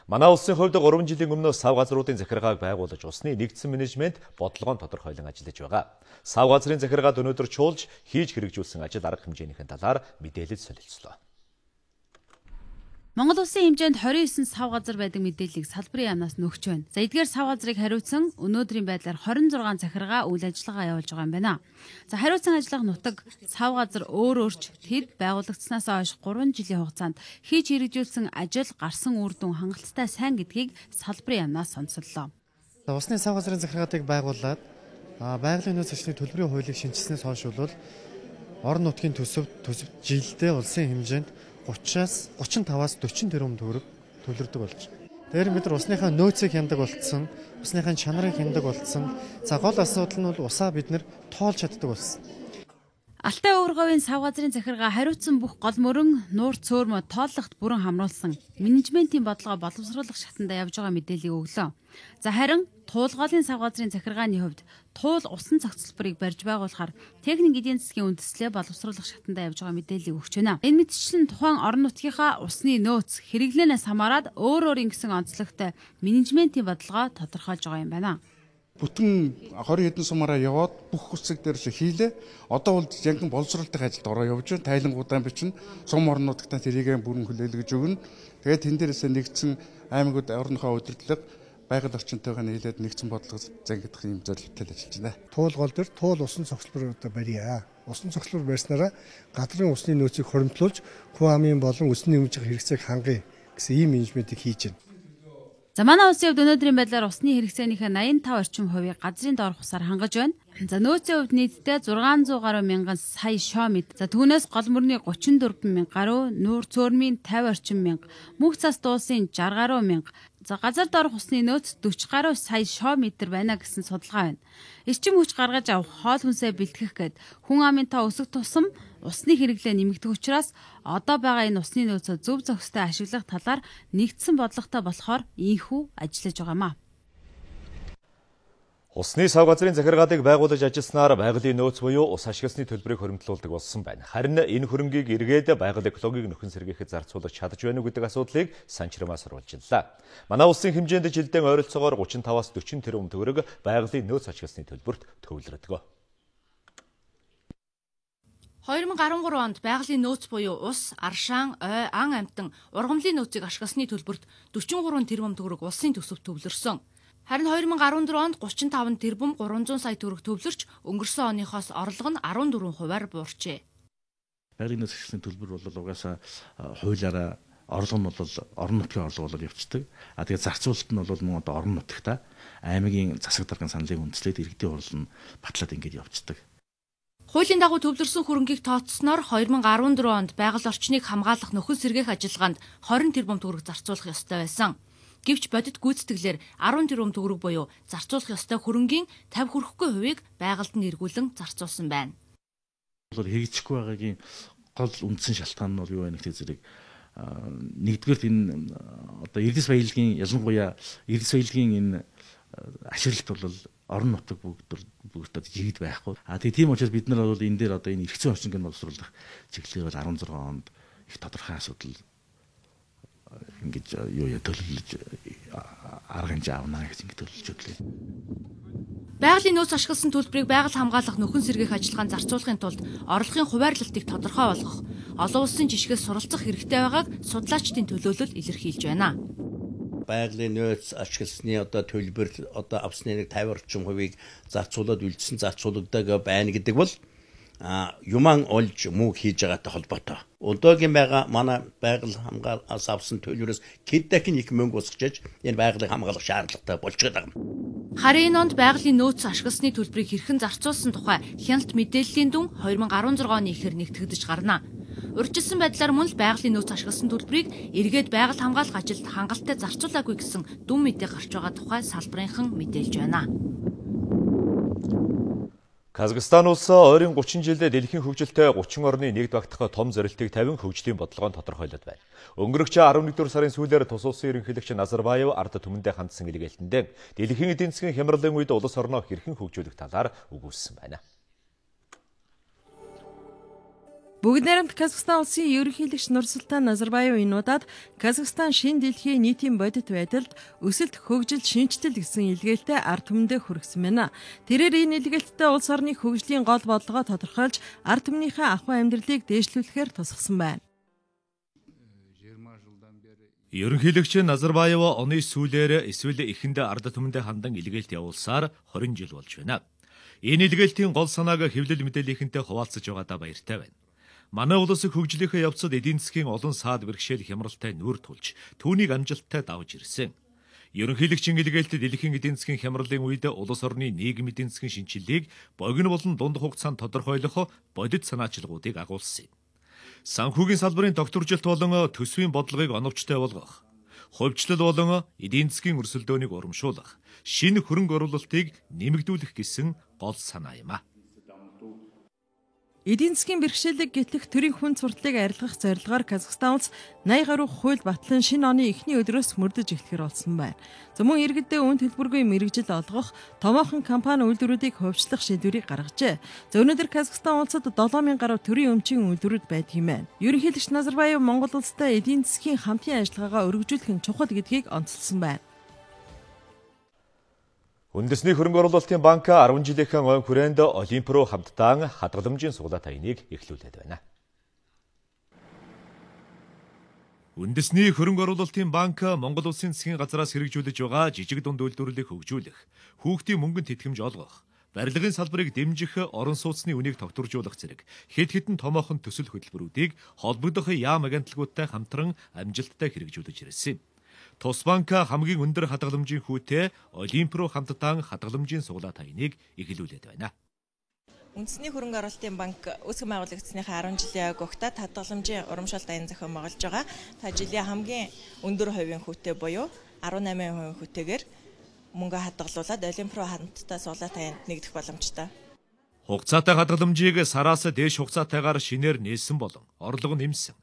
Манай улсын хувьд 3 жилийн өмнөөс сав газруудын захиргааг байгуулж усны нэгдсэн менежмент бодлогоон тодорхойлон ажиллаж байгаа. Сав газрын захиргаад өнөөдөр чуулж хийж хэрэгжүүлсэн ажил арга хэмжээнийхэн талаар мэдээлэл солилцлоо. Монгол улсын хэмжээнд 29 сав газар байдаг мэдээллийг салбарын яамнаас нөгч байна. За эдгээр сав газрыг хариуцсан өнөөдрийн байдлаар 26 захиргаа үйл ажиллагаа явуулж байгаа юм байна. За хариуцсан ажиллагаа нутаг сав газар өөр өөрч тэд байгуулагдсанаас хойш 3 жилийн хугацаанд хийж хэрэгжүүлсэн ажил гарсан үр дүн хангалттай сайн гэдгийг салбарын яамнаас сонсоллоо. Усны сав газрын захиргаатыг байгуулад байгалийн нөөц зочны төлбөрийн хуулийг шинжилснээс хойш бол орон нутгийн төсөв төсөв жилдээ улсын хэмжээнд 30-аас 35-аас 40 тэрбум төгрөг төлөрдөг болж байна. Тэр бид нар усныхаа нөөцийг хяндаг болцсон, усныхаа чанарыг хяндаг болцсон. За гол асуудал нь бол усаа бид нар тоолж чаддаг болсон. Алтай өвөрговийн сав газрын захиргаа хариуцсан бүх гол мөрөн нуур цөөрмө тооллогт бүрэн хамруулсан менежментийн бодлого боловсруулах шатанда явж байгаа мэдээллийг өглөө. За харин туулгоолын сав газрын захиргааны хувьд туул усан цогцлборыг барьж байгуулахаар техник эдийн засгийн үндэслэлээ боловсруулах шатанда явж байгаа мэдээллийг өгч байна. Энэ мэдчилэн тухайн орон нутгийнхаа усны нөөц хэрэглэнээс хамаарат өөр өөр ингэсэн онцлогтой менежментийн бодлого тодорхойлж байгаа юм байна бүтэн 20 хэдэн сумаараа яваад бүх үсэг дээр л хийлээ. Одоо бол янган боловсруулалтын ажилд ороо явж байна. Тайлангуудаа бичнэ. Сум орнуудтай тэрийг бүрэн хүлээлгэж өгнө. Тэгээд тэн дээрээс нэгдсэн аймагуд орныхоо удирдлага байгаль орчинтойгоо нийлээд нэгдсэн бодлого зангидах юм зорилттой ажиллаж байна. Туулгол дээр туул усан цогцлбор одоо барья. Усан цогцлбор барьснараа гадрын усны нөөцийг хоримтлуулж хүн амын болон үсний нэмж хэрэгцээг хангая гэсэн ийм менежментийг хийж байна. За манай улсын хувьд өнөөдрийн байдлаар усны хэрэгцээнийхээ 85 орчим хувийг газрын доор хусаар хангаж байна. За нөөцийн хувьд нийтдээ 600 гаруй мянган сая шоомэд. За түүнээс гол мөрний 34 мянга гаруй, нүүр цөөрмийн 50 орчим мянга, мөнх цас дуусын 60 гаруй мянга, За газар дор хусны нөөц 40 гаруй сая шоо метр байна гэсэн судалгаа байна. Эрчим хүч гаргаж авах, хоол хүнсээ бэлтгэх гээд хүн амын та өсөх тусам усны хэрэглээ нэмэгдэх учраас одоо байгаа энэ усны нөөцөө зөв зохистой ашиглах талаар нэгдсэн бодлоготой болохоор ийхүү ажиллаж байгаамаа. Усны сав газрын захиргаатыг байгуулж ажилласнаар байгалийн нөөц буюу ус ашигласны төлбөрийг хөрөмтлүүлдэг болсон байна. Харин энэ хөрөнгийг эргээд байгаль экологийг нөхөн сэргийхэд зарцуулах чадж байна уу гэдэг асуудлыг санчрамаас сурвалжлаа. Манай улсын хэмжээнд жилдэн ойролцоогоор 35-аас 40 тэрбум төгрөг байгалийн нөөц ашигласны төлбөрт төвлөрдөг. 2013 онд байгалийн нөөц буюу ус, аршаан, ой, ан амтан ургамлын нөөцийг ашигласны төлбөрт 43 тэрбум төгрөг улсын төсөвт төвлөрсөн. Харин 2014 онд 35 тэрбум 300 сая төгрөг төвлөрч өнгөрсөн оныхоос орлого нь 14 хувиар буурчээ. Байрны засгийн төлбөр бол угаасаа хуулиараа орлого нь бол орон нутгийн орлого болол явцдаг. А тэгээд зарцуулалт нь бол мөн одоо орон нутгтаа аймгийн засаг даргын саналыг үндэслээд иргэдийн хурл нь батлаад ингэж явцдаг. Хуулийн дагуу төвлөрсөн хөрөнгийг тооцсноор 2014 онд байгаль орчныг хамгаалах нөхөн сэргээх ажиллагаанд 20 тэрбум төгрөг зарцуулах ёстой байсан. Гэвч бодит гүйцэтгэлээр 14 төгрөг буюу зарцуулах ёстой хөрөнгийн 50 хүрэхгүй хувийг байгальд нь эргүүлэн зарцуулсан байна. Бол хэрэгжихгүй байгаагийн гол үндсэн шалтгаан нь бол юу байна гэх зэрэг нэгдүгээрт энэ одоо эрдэс баялагын ялангуяа эрдэс баялагын энэ ашиглалт бол орон нутаг бүгд бүгдэд жигд байхгүй. А тэгээ тийм учраас бид нар бол энэ дээр одоо энэ эргэцэн орчинг нь боловсруулах чиглэлээр бол 16 онд их тодорхой асуудал ингэж э, юу я төлөвлөж э, арга хэмжээ авна гэж ингэ төлөвлөж өглөө. Байгалийн нөөц ашигласан төлбөрийг байгаль хамгаалах нөхөн сэргийх ажиллагаанд зарцуулахын тулд орлогын хуваарлалтыг тодорхой болгох, олон улсын жишгээс суралцах хэрэгтэй байгааг судлаачдын төлөөлөл илэрхийлж байна. Байгалийн нөөц ашигласны одоо төлбөр одоо авсны нэг 50 орчим хувийг зарцуулаад үлдсэн зарцуулагдаг байна гэдэг бол юман олж муу хийж байгаатай холбоотой. Өдөөгийн байгаа манай байгаль хамгаалаас авсан төлөвөөс хэд дахин их мөнгө усгаж энэ байгалыг хамгаалах шаардлагатай болж байгаа юм. Харин онд байгалийн нөөц ашигласны төлбөрийг хэрхэн зарцуулсан тухай хяналт мэдээллийн дүн 2016 оны ихэр нэгтгэж гарна. Урьдчилсан байдлаар мөн л байгалийн нөөц ашигласан төлбөрийг эргээд байгаль хамгаалах ажилд хангалттай зарцуулаагүй гэсэн дүн мэдээ гарч байгаа тухай салбарынхан мэдээлж байна. Казахстан улс ойрын 30 жилдээ дэлхийн хөгжилтэй 30 орны нэгд багтах том зорилтыг 50 хөгжлийн бодлогоонд тодорхойлоод байна. Өнгөрөх 11 дугаар сарын сүүлээр тус улсын ерөнхийлөгч Назарбаев ард түмэндээ хандсан илгээлтэндээ дэлхийн эдийн засгийн хямралын үед улс орноо хэрхэн хөгжүүлэх талаар өгүүлсэн байна. Бүгд найрамд Казахстан улсын ерөнхийлөгч Нурсултан Назарбаев энэ удаад Казахстан шин дэлхийн нийтийн бодит байдалд өсөлт хөгжил шинжлэл гэсэн илгээлтэд ард түмэндээ хүргэсэн байна. Тэрээр энэ илгээлтэд улс орны хөгжлийн гол бодлогоо тодорхойлж ард түмнийхээ ахуй амьдралыг дээшлүүлэхээр тусгасан байна. Ерөнхийлөгч Назарбаев оны сүүлээр эсвэл эхэндээ ард түмэндээ хандан илгээлт явуулсаар 20 жил болж байна. Энэ илгээлтийн гол санааг хэвлэл мэдээллийнхэнтэй хуваалцаж байгаадаа баяртай байна. Манай улсыг хөгжлийнхээ явцад эдийн засгийн олон саад бэрхшээл хямралтай нүүр тулж түүнийг амжилттай давж ирсэн. Ерөнхийлөгч ингэлгээлтэд дэлхийн эдийн засгийн хямралын үед улс орны нийгэм эдийн засгийн шинчиллийг богино болон дунд хугацаанд тодорхойлох бодит санаачилгуудыг агуулсан юм. Санхүүгийн салбарын докторжилт болон төсвийн бодлогыг оновчтой болгох, хувьчлал болон эдийн засгийн өрсөлдөөнийг урамшуулах, шинэ хөрөнгө оруулалтыг нэмэгдүүлэх гэсэн гол санаа юм а. Эдийн засгийн бэрхшээлийг гэтлэх төрийн хүн суртлыг арилгах зорилгоор Казахстан улс 80 гаруй хууль батлан шинэ оны эхний өдрөөс мөрдөж эхлэхэр болсон байна. За мөн иргэдэд үн төлбөргүй мэрэгжил олгох, томоохон компани үйлдвэрүүдийг хувьчлах шийдвэрийг гаргажээ. За өнөөдөр Казахстан улсад 7000 гаруй төрийн өмчийн үйлдвэрүүд байдаг юм байна. Ерөнхийлөгч Назарбаев Монгол улстай эдийн засгийн хамтын ажиллагаагаа өргөжүүлэх нь чухал гэдгийг онцлсан байна. Үндэсний хөрөнгө оруулалтын банк 10 жилийнхэн ойн хүрээнд Олимп руу хамтдаа хадгаламжийн суглаат аяныг эхлүүлээд байна. Үндэсний хөрөнгө оруулалтын банк Монгол улсын засгийн газраас хэрэгжүүлж байгаа жижиг дунд үйлдвэрлэлийг хөгжүүлэх, хүүхдийн мөнгөнд тэтгэмж олгох, барилгын салбарыг дэмжих, орон сууцны үнийг тогтворжуулах зэрэг хэд хэдэн томоохон төсөл хөтөлбөрүүдийг холбогдох яам агентлагуудтай хамтран амжилттай хэрэгжүүлж ирсэн юм. Тусбанка хамгийн өндөр хадгаламжийн хүүтэй Олимп руу хамтдан хадгаламжийн суглаа таяныг эхлүүлээд байна. Үндэсний хөрөнгө оруулалтын банк өсгөн байгуулагдсныхаа 10 жилийн яг өгтөд хадгаламжийн урамшаал дайн зохион байгуулж байгаа. Та жилийн хамгийн өндөр хувийн хүүтэй буюу 18% хүүтэйгээр мөнгө хадгалуулаад Олимп руу хамтдаа суулаа танд нэгдэх боломжтой. Хугацаатай хадгаламжийг сараас дээш хугацаатайгаар шинээр нээсэн болон орлого нэмсэн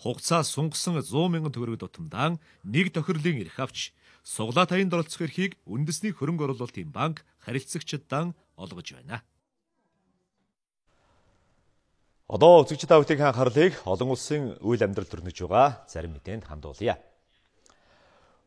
хугацаа сунгасан 100 мянган төгрөг дутамдан нэг тохирлын эрх авч суглаатайнд оролцох эрхийг үндэсний хөрөнгө оруулалтын банк харилцагчдаа олгож байна. Одоо үзэгч та бүхэн анхаарлыг олон улсын үйл амьдрал төрнөж байгаа зарим мэдээнд хандуулъя.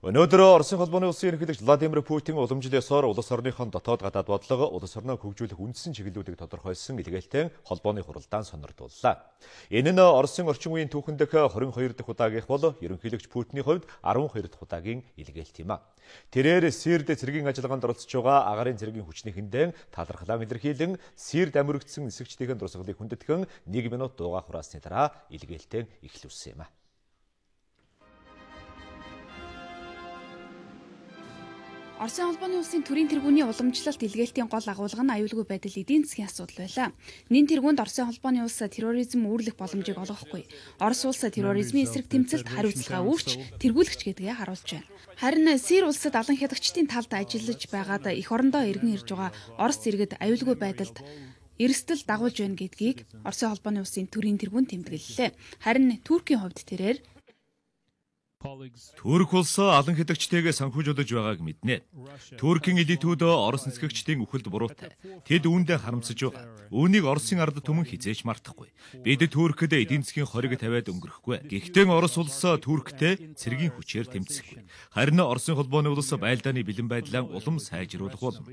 Өнөөдөр Оросын холбооны улсын ерөнхийлөгч Владимир Путин уламжлал ёсоор улс орныхон дотоод гадаад бодлого, улс орныг хөгжүүлэх үндсэн чиглэлүүдийг тодорхойлсон илгээлтэй холбооны хуралдаанд сонирдууллаа. Энэ нь Оросын орчин үеийн түүхэндх 22 дахь удаагийнх бол ерөнхийлөгч Путиний хувьд 12 дахь удаагийн илгээлт юм а. Тэрээр Сирд цэргийн ажиллагаанд оролцож байгаа агарын цэргийн хүчний хэмдэн талархлаа илэрхийлэн Сирд амьрэгдсэн нисгчдийн дурсгалыг хүндэтгэн 1 минут дууга хураасны дараа илгээлтэй эхлүүлсэн юм а. Оросын холбооны улсын төрийн тэргүүний уламжлалт илгээлтийн гол агуулга нь аюулгүй байдал эдийн засгийн асуудал байлаа. Нин тэргүүнд Оросын холбооны улс терроризм үүрлэх боломжийг олгохгүй. Орос улс терроризмын эсрэг тэмцэлд хариуцлага өгч тэргүүлэгч гэдгээ харуулж байна. Харин Сир улсад алан хядагчдын талд ажиллаж байгаад эх орондоо иргэн ирж байгаа Орос иргэд аюулгүй байдалд эрсдэл дагуулж байна гэдгийг Оросын холбооны улсын төрийн тэргүүн тэмдэглэлээ. Харин Туркийн хувьд тэрээр Төрк улс алан хэдэгчтэйгээ санхүүжүүлж байгааг мэднэ. Төркийн элитүүдөө Орос нисгэгчдийн үхэлд буруутай. Тэд үүндээ харамсаж байгаа. Үүнийг Оросын ард түмэн хизээж мартахгүй. Бид Төркөд эдийн засгийн хориг тавиад өнгөрөхгүй. Гэхдээ Орос улс Төрктэй цэргийн хүчээр тэмцэхгүй. Харин Оросын холбооны улс байлдааны бэлэн байдлаа улам сайжруулах болно.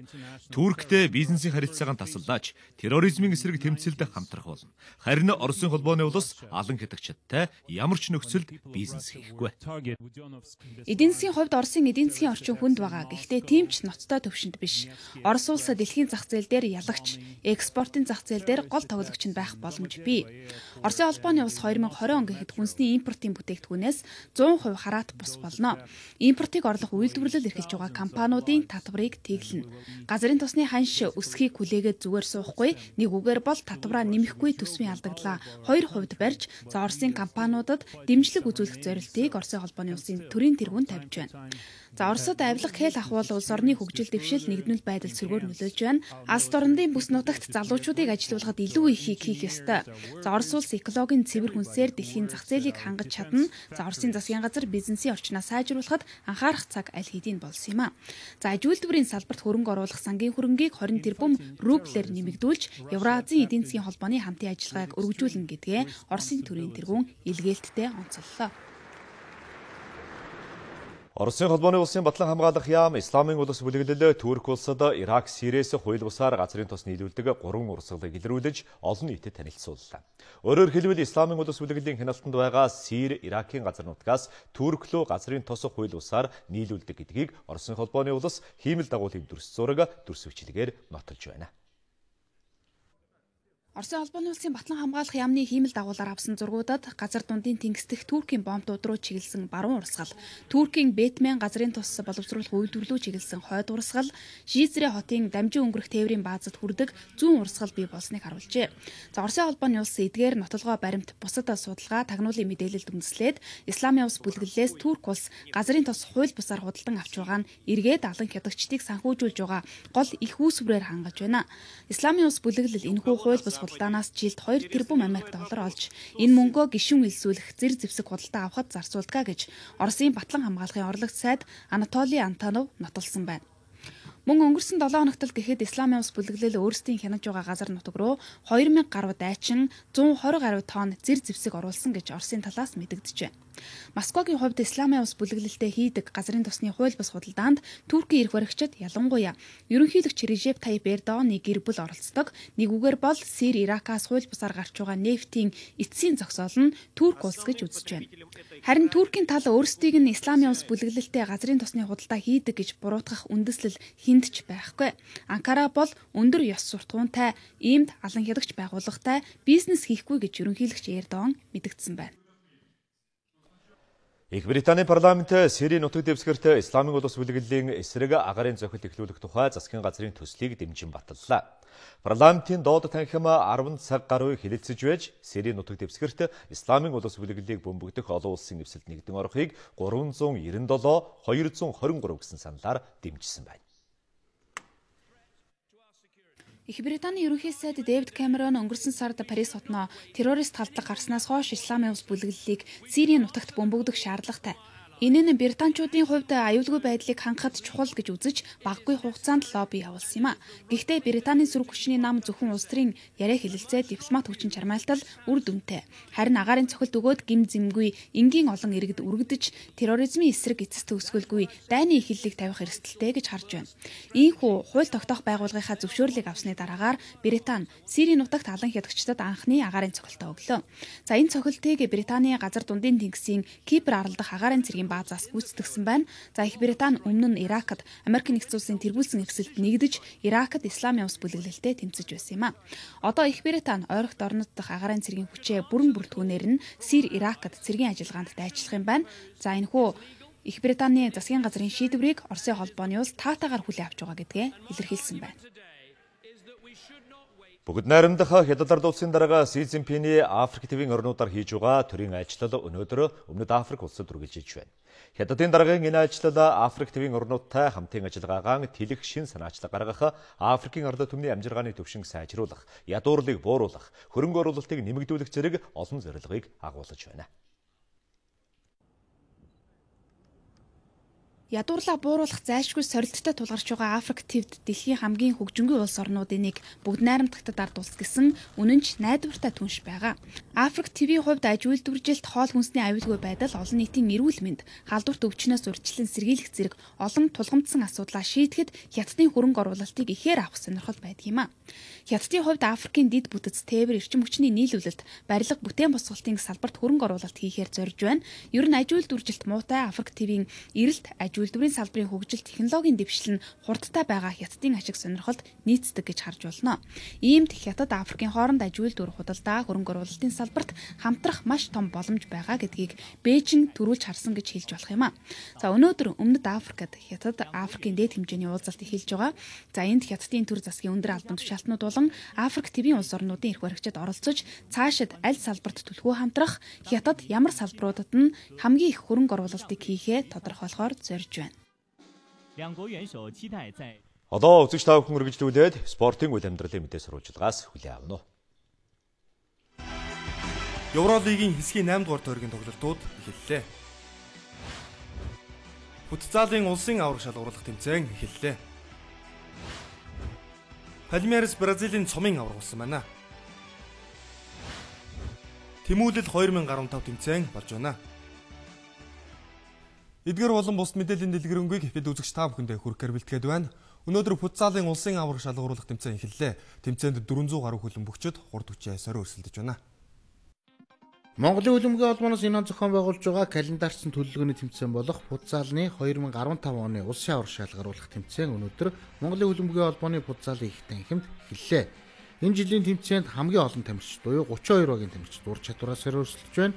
Төрктэй бизнесийн харилцаагаа тасаллаач терроризмын эсрэг тэмцэлд хамтрах болно. Харин Оросын холбооны улс алан хэдэгчдтэй ямар ч нөхцөлд бизнес хийхгүй. Эдийн засгийн хувьд Оросын эдийн засгийн орчин хүнд байгаа. Гэхдээ тийм ч ноцтой төвшөнд биш. Орос улсаа дэлхийн зах зээл дээр ялагч, экспортын зах зээл дээр гол тоглогч нь байх боломж бий. Оросын холбооны ус 2020 он гэхэд хүнсний импортын бүтээгдэхүүнээс 100% хараат бус болно. Импортыг орлох үйлдвэрлэл эрхэлж байгаа компаниудын татварыг тэглэнэ. Газрын тосны ханш өсхийг хүлээгээд зүгээр суухгүй, нэг үгээр бол татвараа нэмэхгүй төсвийн алдагдлаа 2% барьж за Оросын компаниудад дэмжлэг үзүүлэх зорилтыг Оросын холбооны улсын төрийн тэргүүнд тавьж байна. За Оросод авилга хэл ахуул улс орны хөгжил дэвшил нэгдмэл байдал цэргээр нөлөөлж байна. Алс орндын бүс нутагт залуучуудыг ажилуулахад илүү ихийг хийх ёстой. За Орос улс экологийн цэвэр хүнсээр дэлхийн зах зээлийг хангаж чадна. За Оросын засгийн газар бизнесийн орчноо сайжруулахад анхаарах цаг аль хэдийн болсон юм а. За ажилтнуудын салбарт хөрөнгө оруулах сангийн хөрөнгийг 20 тэрбум рублээр нэмэгдүүлж Евразийн эдийн засгийн холбооны хамтын ажиллагааг өргөжүүлнэ гэдгээ Оросын төрийн тэргүүн илгээлттэй онцоллоо. Оросын холбооны улсын батлан хамгаалах яам Исламын улс бүлэглэлээ Түрк улсад Ирак, Сирээс хууль бусаар газрын тус нийлүүлдэг гурван урсгалыг илрүүлж олон нийтэд танилцууллаа. Өөрөөр хэлбэл Исламын улс бүлэглэлийн хяналтанд байгаа Сир, Иракийн газар нутгаас Түрк рүү газрын тус хууль бусаар нийлүүлдэг гэдгийг Оросын холбооны улс хиймэл дагуулын дүрс зураг дүрсвчлэгээр нотолж байна. Оросын холбооны улсын Батлан хамгаалах яамны хиймэл дагуулаар авсан зургуудад газар дундын тэнгис дэх Туркийн бомбууд руу чиглэсэн баруун урсгал, Туркийн Бэтмен газрын тус боловсруулах үйлдвэрлүү чиглэсэн хойд урсгал, Жизрэ хотын дамжин өнгөрөх тээврийн баазад хүрдэг зүүн урсгал бий болсныг харуулжээ. За Оросын холбооны улс эдгээр нотолгоо баримт бусад судалгаа, тагнуулын мэдээлэлд үндэслээд Исламын улс бүлгэлээс Турк улс газрын тус хууль бусаар худалдан авч байгаа нь эргээд алан хядагчдыг санхүүжүүлж байгаа гол их үүсвэрээр хангаж байна. Исламын улс бүлэглэл энэхүү хууль бус худалдаанаас жилд 2 тэрбум Америк доллар олж энэ мөнгөө гишүүн элсүүлэх зэр зэвсэг худалдаа авахад зарцуулдаг гэж Оросын Батлан хамгаалахын орлогч сайд Анатолий Антонов нотолсон байна. Мөн өнгөрсөн 7 хоногт л гэхэд Ислам юмс бүлэглэл өөрсдийн хянаж байгаа газар нутаг руу 2000 гаруй дайчин 120 гаруй тонн зэр зэвсэг оруулсан гэж Оросын талаас мэдэгдэжээ. Москвагийн хувьд Исламын ус бүлэглэлтэй хийдэг газрын тосны хууль бус худалдаанд Туркийн эрх баригчид ялангуяа ерөнхийлөгч Режеп Тайп Эрдоганы гэр бүл оролцдог. Нэгүгээр бол Сир Иракаас хууль бусаар гарч байгаа нефтийн эцсийн зогсоол нь Турк улс гэж үзэж байна. Харин Туркийн тал өөрсдийг нь Исламын улс бүлэглэлтэй газрын тосны худалдаа хийдэг гэж буруутгах үндэслэл хүнд ч байхгүй. Анкара бол өндөр ёс суртахуунтай, иймд алан хялагч байгууллагатай бизнес хийхгүй гэж ерөнхийлөгч Эрдоган мэдгдсэн байна. Их Британий парламент Сирийн нутаг дэвсгэрт Исламын улс бүлэглэлийн эсрэг агарын зохиол эхлүүлэх тухай засгийн газрын төслийг дэмжин баталлаа. Парламентийн доод танхим 10 цаг гаруй хилэлцэж байж Сирийн нутаг дэвсгэрт Исламын улс бүлэглэлийг бөмбөгдөх олон улсын эвсэлд нэгдэн орохыг 397 223 гэсэн саналаар дэмжсэн байна. Их Британий ерөнхий сайд Дэвид Кэмерон өнгөрсөн сард Парис хотноо террорист халдлага гарснаас хойш Исламын ус бүлэглэлийг Сирийн нутагт бөмбөгдөх шаардлагатай Энэ нь британчуудын хувьд аюулгүй байдлыг хангахад чухал гэж үзэж баггүй хугацаанд лобби явуулсан юм а. Гэхдээ Британийн сөрөг хүчний нам зөвхөн улс төрийн яриа хэлэлцээ дипломат хүчин чармайлтал үр дүнтэй. Харин агарын цохилт өгөөд гим зэмгүй энгийн олон иргэд үргэж терроризмын эсрэг эцэс төгсгөлгүй дайны эхиллэг тавих эрсдэлтэй гэж харж байна. Ийхүү хууль тогтоох байгууллагынхаа зөвшөөрлийг авсны дараагаар Британи Сирийн нутагт алан хядагчдад анхны агарын цохилтоо өглөө. За энэ цохилтыг Британий газар дундын тэнгисийн Кипр арал дах агарын цэргийн базаас гүйцэтгэсэн байна. За Их Британи өмнө нь Иракт Америк нэгдсэн улсын тэргүүлсэн ихсэлд нэгдэж Иракт Ислам явс бүлэглэлтэд тэмцэж байсан юм а. Одоо Их Британи ойрогт орнод дах агарын цэргийн хүчээ бүрэн бүртгүүнээр нь Сир Иракт цэргийн ажиллагаанд дайчлах юм байна. За энэ хүү Их Британий засгийн газрын шийдвэрийг Оросын холбооны улс таатаагаар хүлээн авч байгаа гэдгээ илэрхийлсэн байна. Бүгд найрамдах хятад ард улсын дарга Си Цзиньпиний Африк твийн орнуудаар хийж байгаа төрийн ажлал өнөөдөр Өмнөд Африк улсад үргэлжилж байна. Хятадын даргын энэ ажлал Африк твийн орнуудтай хамтын ажиллагаагаан тэлэх шин санаачлаг гаргах, Африкийн ард түмний амжиргааны төвшинг сайжруулах, ядуурлыг бууруулах, хөрөнгө оруулалтыг нэмэгдүүлэх зэрэг олон зорилгыг агуулж байна. Ядуурлаа бууруулах зайлшгүй сорилттой тулгарч байгаа Африк твд дэлхийн хамгийн хөгжингүй улс орнуудын нэг бүгд найрамдагтад ард улс гэсэн үнэн ч найдвартай түнш байгаа. Африк твийн хувьд аж үйлдвэржилт хоол хүнсний аюулгүй байдал олон нийтийн эрүүл мэнд халдварт өвчнөөс урьдчилан сэргийлэх зэрэг олон тулгамдсан асуудлаа шийдэхэд хятадны хөрөнгө оруулалтыг ихээр авах сонирхол байдаг юм а. Хятадын хувьд Африкийн дид бүтэц тээвэр эрчим хүчний нийлүүлэлт барилга бүтээн босголтын салбарт хөрөнгө оруулалт хийхээр зорж байна. Ер нь аж үйлдвэржилт муутай Африк твийн эрэлт аж үйлдвэрийн салбарын хөгжил технологийн дэвшил нь хурдтай байгаа хятадын ашиг сонирхолд нийцдэг гэж харж болно. Ийм хятад Африкийн хооронд аж үйлдвэр худалдаа хөрөнгө оруулалтын салбарт хамтрах маш том боломж байгаа гэдгийг Бээжин төрүүлж харсан гэж хэлж болох юм а. За өнөөдөр Өмнөд Африкт хятад Африкийн дээд хэмжээний уулзалт эхэлж байгаа. За энд хятадын төр засгийн өндөр албан тушаалтнууд болон Африк ТВ-ийн улс орнуудын эрх баригчид оролцож цаашид аль салбарт төлхөө хамтрах, хятад ямар салбаруудад нь хамгийн их хөрөнгө оруулалтыг хийхээ тодорхойлохоор зорж ирж байна. Одоо үзэгч та бүхэн үргэлжлүүлээд спортын үйл амьдралын мэдээ сурвалжлагаас хүлээн авна уу? Евролигийн хэсгийн 8 дугаар тойргийн тоглолтууд эхэллээ. Футзалын улсын авраг шалгуурлах тэмцээн эхэллээ. Палмерас Бразилийн цомын аврагуулсан байна. Тэмүүлэл 2015 тэмцээн болж байна. Эдгээр болон бус мэдээллийн дэлгэрэнгүй хэд үзэгч та бүхэндээ хүргэхээр бэлтгээд байна. Өнөөдөр футзалын улсын авраг шалгууруулах тэмцээн эхэллээ. Тэмцээнд 400 гаруй хөлн бөгчд хурд хүчээ сорь өрсөлдөж байна. Монголын үлэмгийн холбооноос энэ он зохион байгуулж байгаа календарсан төлөвлөгөөний тэмцээн болох футзалны 2015 оны улсын авраг шалгууруулах тэмцээн өнөөдөр Монголын үлэмгийн холбооны футзалын ихтэй хэмт эхэллээ. Энэ жилийн тэмцээнд хамгийн олон тамирчид буюу 32 багийн тамирчид ур чадвараа сорь өрсөлдөж байна.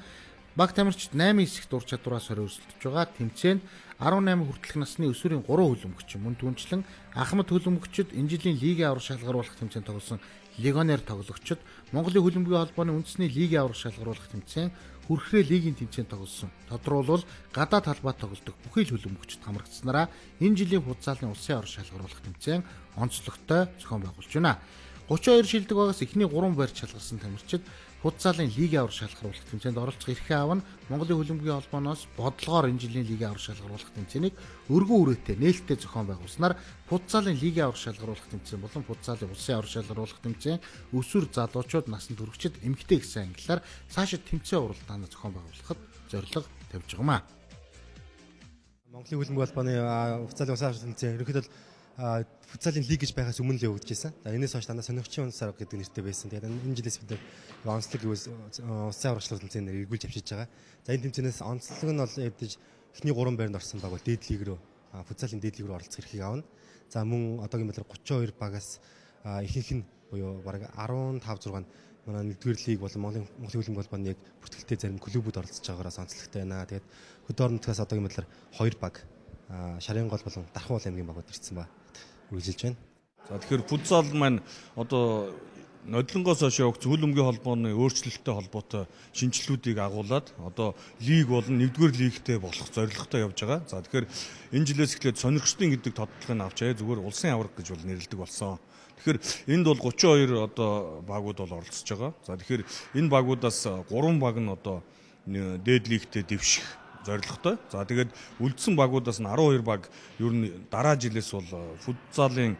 Баг тамирчид 8 хэсэгт ур чадвараас хорь өрсөлдөж байгаа. Тэмцээнд 18 хүртэлх насны өсвөрийн 3 хөлбөмбөгч мөн түнчлэн Ахмад хөлбөмбөгчд энэ жилийн лигийн аврал шалгаруулах тэмцээнд тоглосон легионер тоглогчид Монголын хөлбөмбөгийн холбооны үндэсний лигийн аврал шалгаруулах тэмцээн хүрхрээ лигийн тэмцээнд тоглосон. Тодорхойлбол гадаад талбайд тоглодог бүхий л хөлбөмбөгчд хамрагдсанараа энэ жилийн футзалын улсын аврал шалгаруулах тэмцээн онцлогтой зохион байгуулж байна. 32 шилдэг багаас эхний 3 байр шалгарсан тамирчид футзалын лигийн авар шалгаруулах тэмцээнд оролцох эрхээ авна. Монголын хөлбөмбөгийн холбооноос бодлогоор энэ жилийн лигийн авар шалгаруулах тэмцээнийг өргөн үрээтэй нээлттэй зохион байгуулснаар футзалын лигийн авар шалгаруулах тэмцээн болон футзалын улсын авар шалгаруулах тэмцээн өсвөр залуучууд, насан туршид, эмэгтэй гэсэн ангиллаар цаашид тэмцээн уралдаанаа зохион байгуулахад зорилго тавьж байгаа юм аа. Монголын хөлбөмбөгийн холбооны футзалын улсын авар тэмцээн ерөнхийдөө футзалын лиг гэж байхаас өмнө л явагдаж байсан. За энэс хойш дандаа сонирхчийн унсаар гэдэг нэртэй байсан. Тэгээд энэ жилээс бид онцлог гэвэл улсын аврагчлал тэмцээний нэр эргүүлж авчиж байгаа. За энэ тэмцээнээс онцлог нь бол ядаж эхний гурван байранд орсон баг бол дээд лиг рүү футзалын дээд лиг рүү оролцох эрхийг аавна. За мөн одоогийн байдлаар 32 багаас ихэнх нь буюу бараг 15 6 нь манай нэгдүгээр лиг болон Монголын Монголын хөлбөмбөг холбооны яг бүртгэлтэй зарим клубүүд оролцож байгаагаараа сонцлогтой байна. Тэгээд хөдөө орнотгоос одоогийн байдлаар 2 баг шарын гол болон дархан уул аймгийн багууд ирсэн байна үргэлжилж байна. За тэгэхээр футзал маань одоо нодлонгоос хойш явах зөвлөмгийн холбооны өөрчлөлттэй холбоотой шинжилгүүдийг агуулад одоо лиг болон нэгдүгээр лигтэй болох зорилготой явж байгаа. За тэгэхээр энэ жилээс эхлээд сонирхчдын гэдэг тодтолгыг авч аяа зүгээр улсын авраг гэж бол нэрлдэг болсон. Тэгэхээр энд бол 32 одоо багууд бол оролцож байгаа. За тэгэхээр энэ багуудаас 3 баг нь одоо дээд лигтээ дэвших зорилготой. За тэгээд үлдсэн багуудаас нь 12 баг ер нь дараа жилээс бол э, футзалын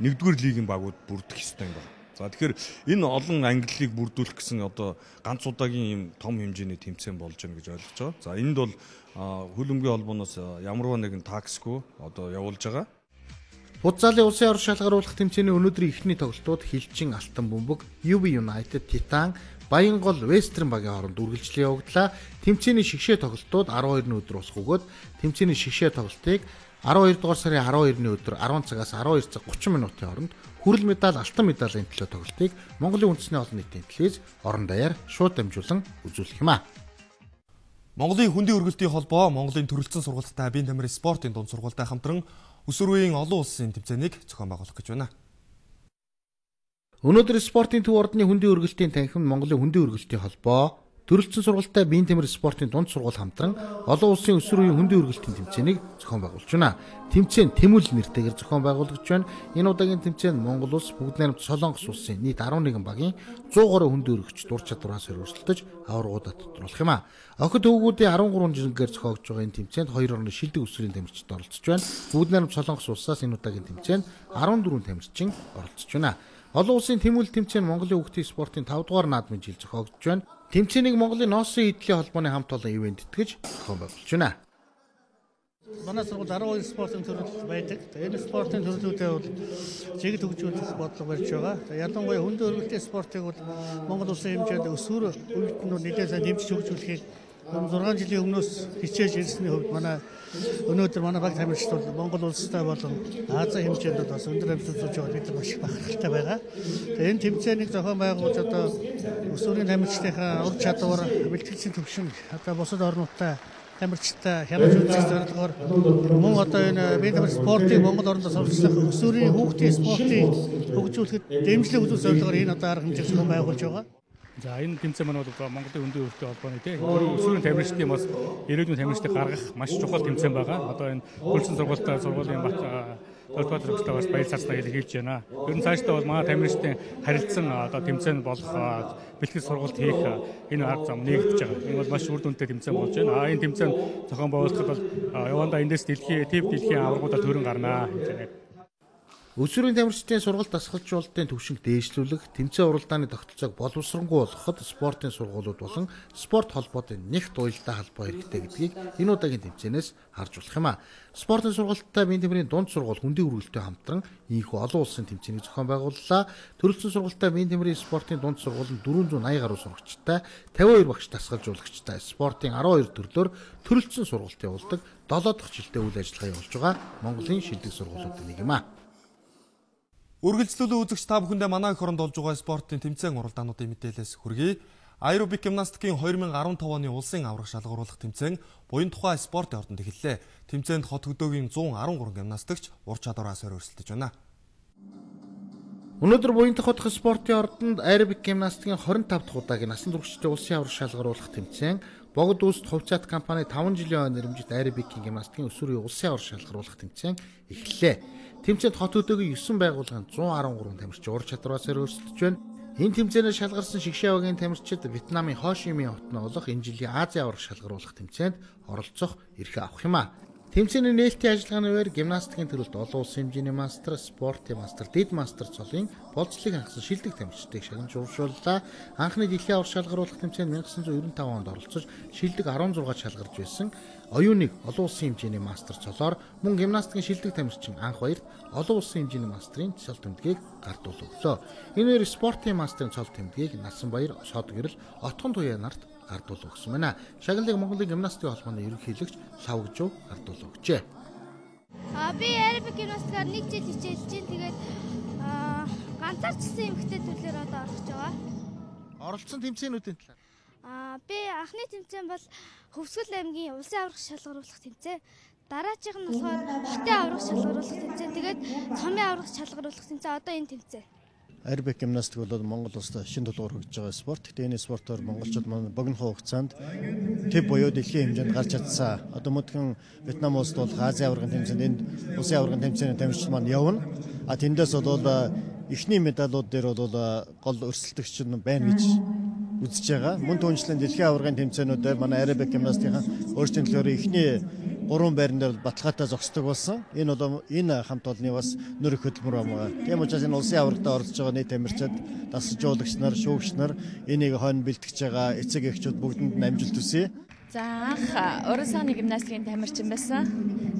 1-р лигийн багууд бүрдэх ёстой юм байна. За тэгэхээр энэ олон ангиллыг бүрдүүлэх гэсэн одоо ганц удаагийн юм том хэмжээний тэмцээн болж байна гэж ойлгож байгаа. За энд бол э, хөлбөмбөгийн холбооноос э, ямарваа нэгэн таксгүй одоо явуулж байгаа. Футзалын улсын ор шалгаруулах тэмцээний өнөөдрийн эхний тоглолтууд Хилчин Алтан бөмбөг, UB United Титан, Баянгол Вестерн багийн хооронд үргэлжлэн явагдлаа. Тэмцээний шигшээ тоглолтууд 12-ны өдөр болох өгөөд тэмцээний шигшээ тоглолтыг 12 дугаар сарын 12-ны өдөр 10 цагаас 12 цаг 30 минутын хооронд хүрэл медаль, алтан медалийн төлөө тоглолтыг Монголын үндэсний олон нийтийн телевиз орон даяар шууд дамжуулан үзүүлэх юм аа. Монголын хөндийн өргөлтийн холбоо Монголын төрөлцөн сургалттай бие тамир спортын дунд сургалтад хамтран өсвөрийн олон улсын тэмцээнийг зохион байгуулах гэж байна. Өнөөдөр спортын төв ордны хөндийн өргөлтийн танхим Монголын хөндийн өргөлтийн холбоо Төрөлцөн сургалтад биеийн тэмэр спортын дунд сургууль хамтран олон улсын өсвөр үеийн хөндийн үргэлтийн тэмцээнийг зохион байгуулж байна. Тэмцээн Тэмүүл нэртэйгээр зохион байгуулагдж байна. Энэ удаагийн тэмцээн Монгол улс, Бүгд найрамд Солонгос улсын нийт 11 багийн 100 гаруй хөндийн үргэлж дур чадвараас өргөжлөж аваргуудад тодруулах юм а. Охид хөвгүүдийн 13 жиргээр зохиогдж байгаа энэ тэмцээнд хоёр орны шилдэг өсвөрийн тамирчид оролцож байна. Бүгд найрамд Солонгос улсаас энэ удаагийн тэмцээнд 14 тамирчин оролцож байна. Олон улсын тэмүүлэл тэмцээн Монголын хүүхдийн спортын 5 дугаар наадмын жил зохиогдож байна. Тэмцээнийг Монголын Ноосны эдлийн холбооны хамт олон ивент итгэж зохион байгуулж байна. Манай сургууль 12 спортын төрөл байдаг. Энэ спортын төрлүүдээ бол жигд хөгжүүлэх бодлого барьж байгаа. Ялангуяа хөндөр өргөлтийн спортыг бол Монгол улсын хэмжээнд өсвөр өвөлтнүүд нэлээд сайн дэмжиж хөгжүүлэхийг 6 жилийн өмнөөс хичээж ирсний хувьд манай Өнөөдөр манай баг тамирчид бол Монгол улстай болон Азийн хэмжээнд бас өндөр амьсгалж байгаа бид маш бахархалтай байгаа. Тэгээ энэ тэмцээнийг зохион байгуулж одоо өсвөрийн тамирчдынхаа ур чадвар, бэлтгэлийн төвшин одоо бусад орнуудтай тамирчтай хямж үзэх зорилгоор мөн одоо энэ бид нар спортыг Монгол орнод сурчлах өсвөрийн хүүхдийн спортыг хөгжүүлэхэд дэмжлэг үзүүлэх зорилгоор энэ одоо арга хэмжээ зохион байгуулж байгаа. За энэ тэмцээн маань бол Монголын өндөр өртөө холбооны тийм өсвөрийн тамирчдын бас ирээдүйн тамирчдыг гаргах маш чухал тэмцээн байгаа. Одоо энэ хөлсөн сургуультай сургуулийн бат Толбат төгсөлтөө бас баяр цаасан гэж хэлж байна. Ер нь цаашдаа бол манай тамирчдын харилцсан одоо тэмцээн болох бэлтгэл сургалт хийх энэ арга зам нэгдэж байгаа. Энэ бол маш үр дүнтэй тэмцээн болж байна. А энэ тэмцээн зохион байгуулахад бол явандаа эндээс дэлхийн төв дэлхийн аваргуудаа төрөн гарнаа гэж байна. Өсвөрийн тамирчдын сургалт дасгалжуулалтын төвшинг дээшлүүлэх, тэмцээн уралдааны тогтолцоог боловсронгүй болгоход спортын сургуулиуд болон спорт холбоотой нэгт уялдаа холбоо хэрэгтэй гэдгийг энэ удаагийн тэмцээнээс харж болох юм а. Спортын сургалттай бие тамирын дунд сургууль хөндийн үргэлттэй хамтран ийхүү олон улсын тэмцээнийг зохион байгууллаа. Төрөлцөн сургалттай бие тамирын спортын дунд сургууль нь 480 гаруй сурагчтай, 52 багш дасгалжуулагчтай спортын 12 төрлөөр төрөлцөн сургалт явуулдаг 7 дахь жилдээ үйл ажиллагаа явуулж байгаа Монголын шилдэг сургуулиудын нэг юм а. Үргэлжлүүлэн үзэгч та бүхэндээ манай эх оронд олж байгаа спортын тэмцээн уралдаануудын мэдээлэлс хүргэе. Аэробик гимнастикийн 2015 оны улсын аврах шалгууруулах тэмцээн буян тухай спортын ордонд эхэллээ. Тэмцээнд хот хөдөөгийн 113 гимнастикч ур чадвараас өрсөлдөж байна. Өнөөдөр буян тухайх спортын ордонд аэробик гимнастикийн 25 дахь удаагийн насан туршидтын улсын аврах шалгууруулах тэмцээн Богд улсад хувьцаат компани 5 жилийн өмнө нэрмжит Арибикийн гимнастикийн өсвөрийн улсын ор шалгаруулах тэмцээн эхэллээ. Тэмцээнд хот хөдөөгийн 9 байгууллагын 113 тамирчин ур чадвараас өрсөлдөж байна. Энэ тэмцээнээр шалгарсан шигшээ авагийн тамирчид Вьетнамын Хошимын хотно болох энэ жилийн Азийн аврах шалгаруулах тэмцээнд оролцох эрх авах юм аа. Тэмцээний нээлтийн ажиллагааны үеэр гимнастикийн төрөлд олон улсын хэмжээний мастер, спортын мастер, дид мастер цолын болцлыг хангасан шилдэг тамирчдыг шагнаж ууршууллаа. Анхны дэлхийн аварга шалгаруулах тэмцээнд 1995 онд оролцож шилдэг 16 шалгарж байсан. Оюуныг олон улсын хэмжээний мастер цолоор мөн гимнастикийн шилдэг тамирчин анх баярт олон улсын хэмжээний мастрын цол тэмдгийг гардуул өглөө. Энэ үеэр спортын мастрын цол тэмдгийг Насанбаяр, Содгэрл, Отгон Туяа нарт гардуул өгсөн байна. Шагналыг Монголын гимнастикийн холбооны ерөнхийлөгч Лавгжуу гардуул өгчээ. А би аэробик гимнастикаар 1 жил хичээлж чинь тэгээд ганцаарчсан эмэгтэй төлөөр одоо орж байгаа. Оролцсон тэмцээнүүдийн талаар. А би анхны тэмцээн бол Хөвсгөл аймгийн улсын аврах шалгаруулах тэмцээн. Дараачих нь болохоор хотын аврах шалгаруулах тэмцээн. Тэгээд цомын аврах шалгаруулах тэмцээн одоо энэ тэмцээн. Арбик гимнастик бол Монгол улсад шин тулгуур хөгжиж байгаа спорт. Гэтэ энэ спортоор монголчууд маань богино хугацаанд төв буюу дэлхийн хэмжээнд гарч чадсан. Одоо мөдгөн Вьетнам улсад бол Азийн аваргын тэмцээнд энд улсын аваргын тэмцээний тамирчид маань явна. А тэндээс бол эхний медалууд дээр бол гол өрсөлдөгч нь байна гэж үзэж байгаа. Мөн түүнчлэн дэлхийн аваргын тэмцээнүүдээр манай арабик гимнастикийн өөрчлөлт төлөөр эхний уран байрнаар баталгаатай зогсдог болсон. Энэ бол энэ хамт олонны бас нөрөх хөдөлмөр байгаа. Тийм учраас энэ улсын аврагтаа оролцож байгаа нийт тамирчид, дасжуулагч нар, шүүгч нар энийг хойно бэлтгэж байгаа эцэг эхчүүд бүгдэнд нь амжилт хүсье. За анх уран сайн гимнастикийн тамирчин байсан.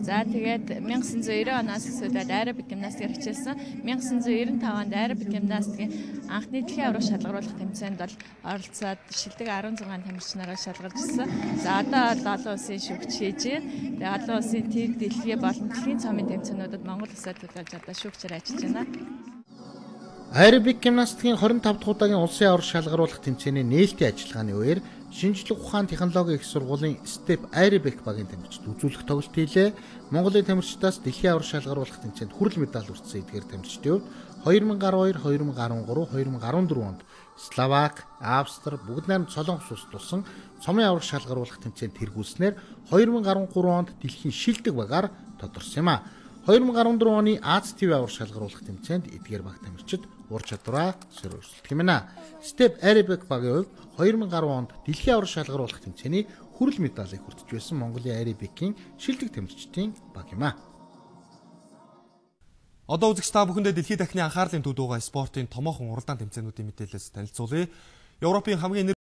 За тэгээд 1990 оноос эхлээд аэробик гимнастикээр хичээлсэн. 1995 онд аэробик гимнастикийн анхны дэлхийн аврах шалгаруулах тэмцээнд бол оролцоод шилдэг 16 тамирчнараа шалгарч ирсэн. За одоо бол олон улсын шүгч хийж байна. Тэгээд олон улсын тэр дэлхий болон дэлхийн цомын тэмцээнүүдэд Монгол улсаа төлөөлж одоо шүүгчээр ажиллаж байна. Аэробик гимнастикийн 25 дахь удаагийн улсын аврах шалгаруулах тэмцээний нээлтийн ажиллагааны үеэр шинжлэх ухаан технологийн их сургуулийн STEP Айрбек багийн тамирчид үзүүлэх тоглолт хийлээ. Монголын тамирчдаас дэлхийн аврал шалгаруулах тэмцээнд хүрэл медаль хүртсэн эдгээр тамирчдын хувьд 2012, 2013, 2014 онд Словак, Австри, бүгд найрамд Солонгос улсд болсон цомын аврал шалгаруулах тэмцээнд тэргүүлснээр 2013 онд дэлхийн шилдэг багаар тодорсон юм а. 2014 оны Аз ТВ аврал шалгаруулах тэмцээнд эдгээр баг тамирчид ур чадвараа сөрөөлсөлдөх юм байна. Step Arabic багийн хувьд 2010 онд дэлхийн аврал шалгаруулах тэмцээний хүрэл медалийг хүртэж байсан Монголын Arabic-ийн шилдэг тэмцэгчдийн баг юм а. Одоо үзэгч та бүхэндээ дэлхийн дахны анхаарлын төвд байгаа спортын томоохон уралдаан тэмцээнүүдийн мэдээлэлс танилцуулъя. Европын хамгийн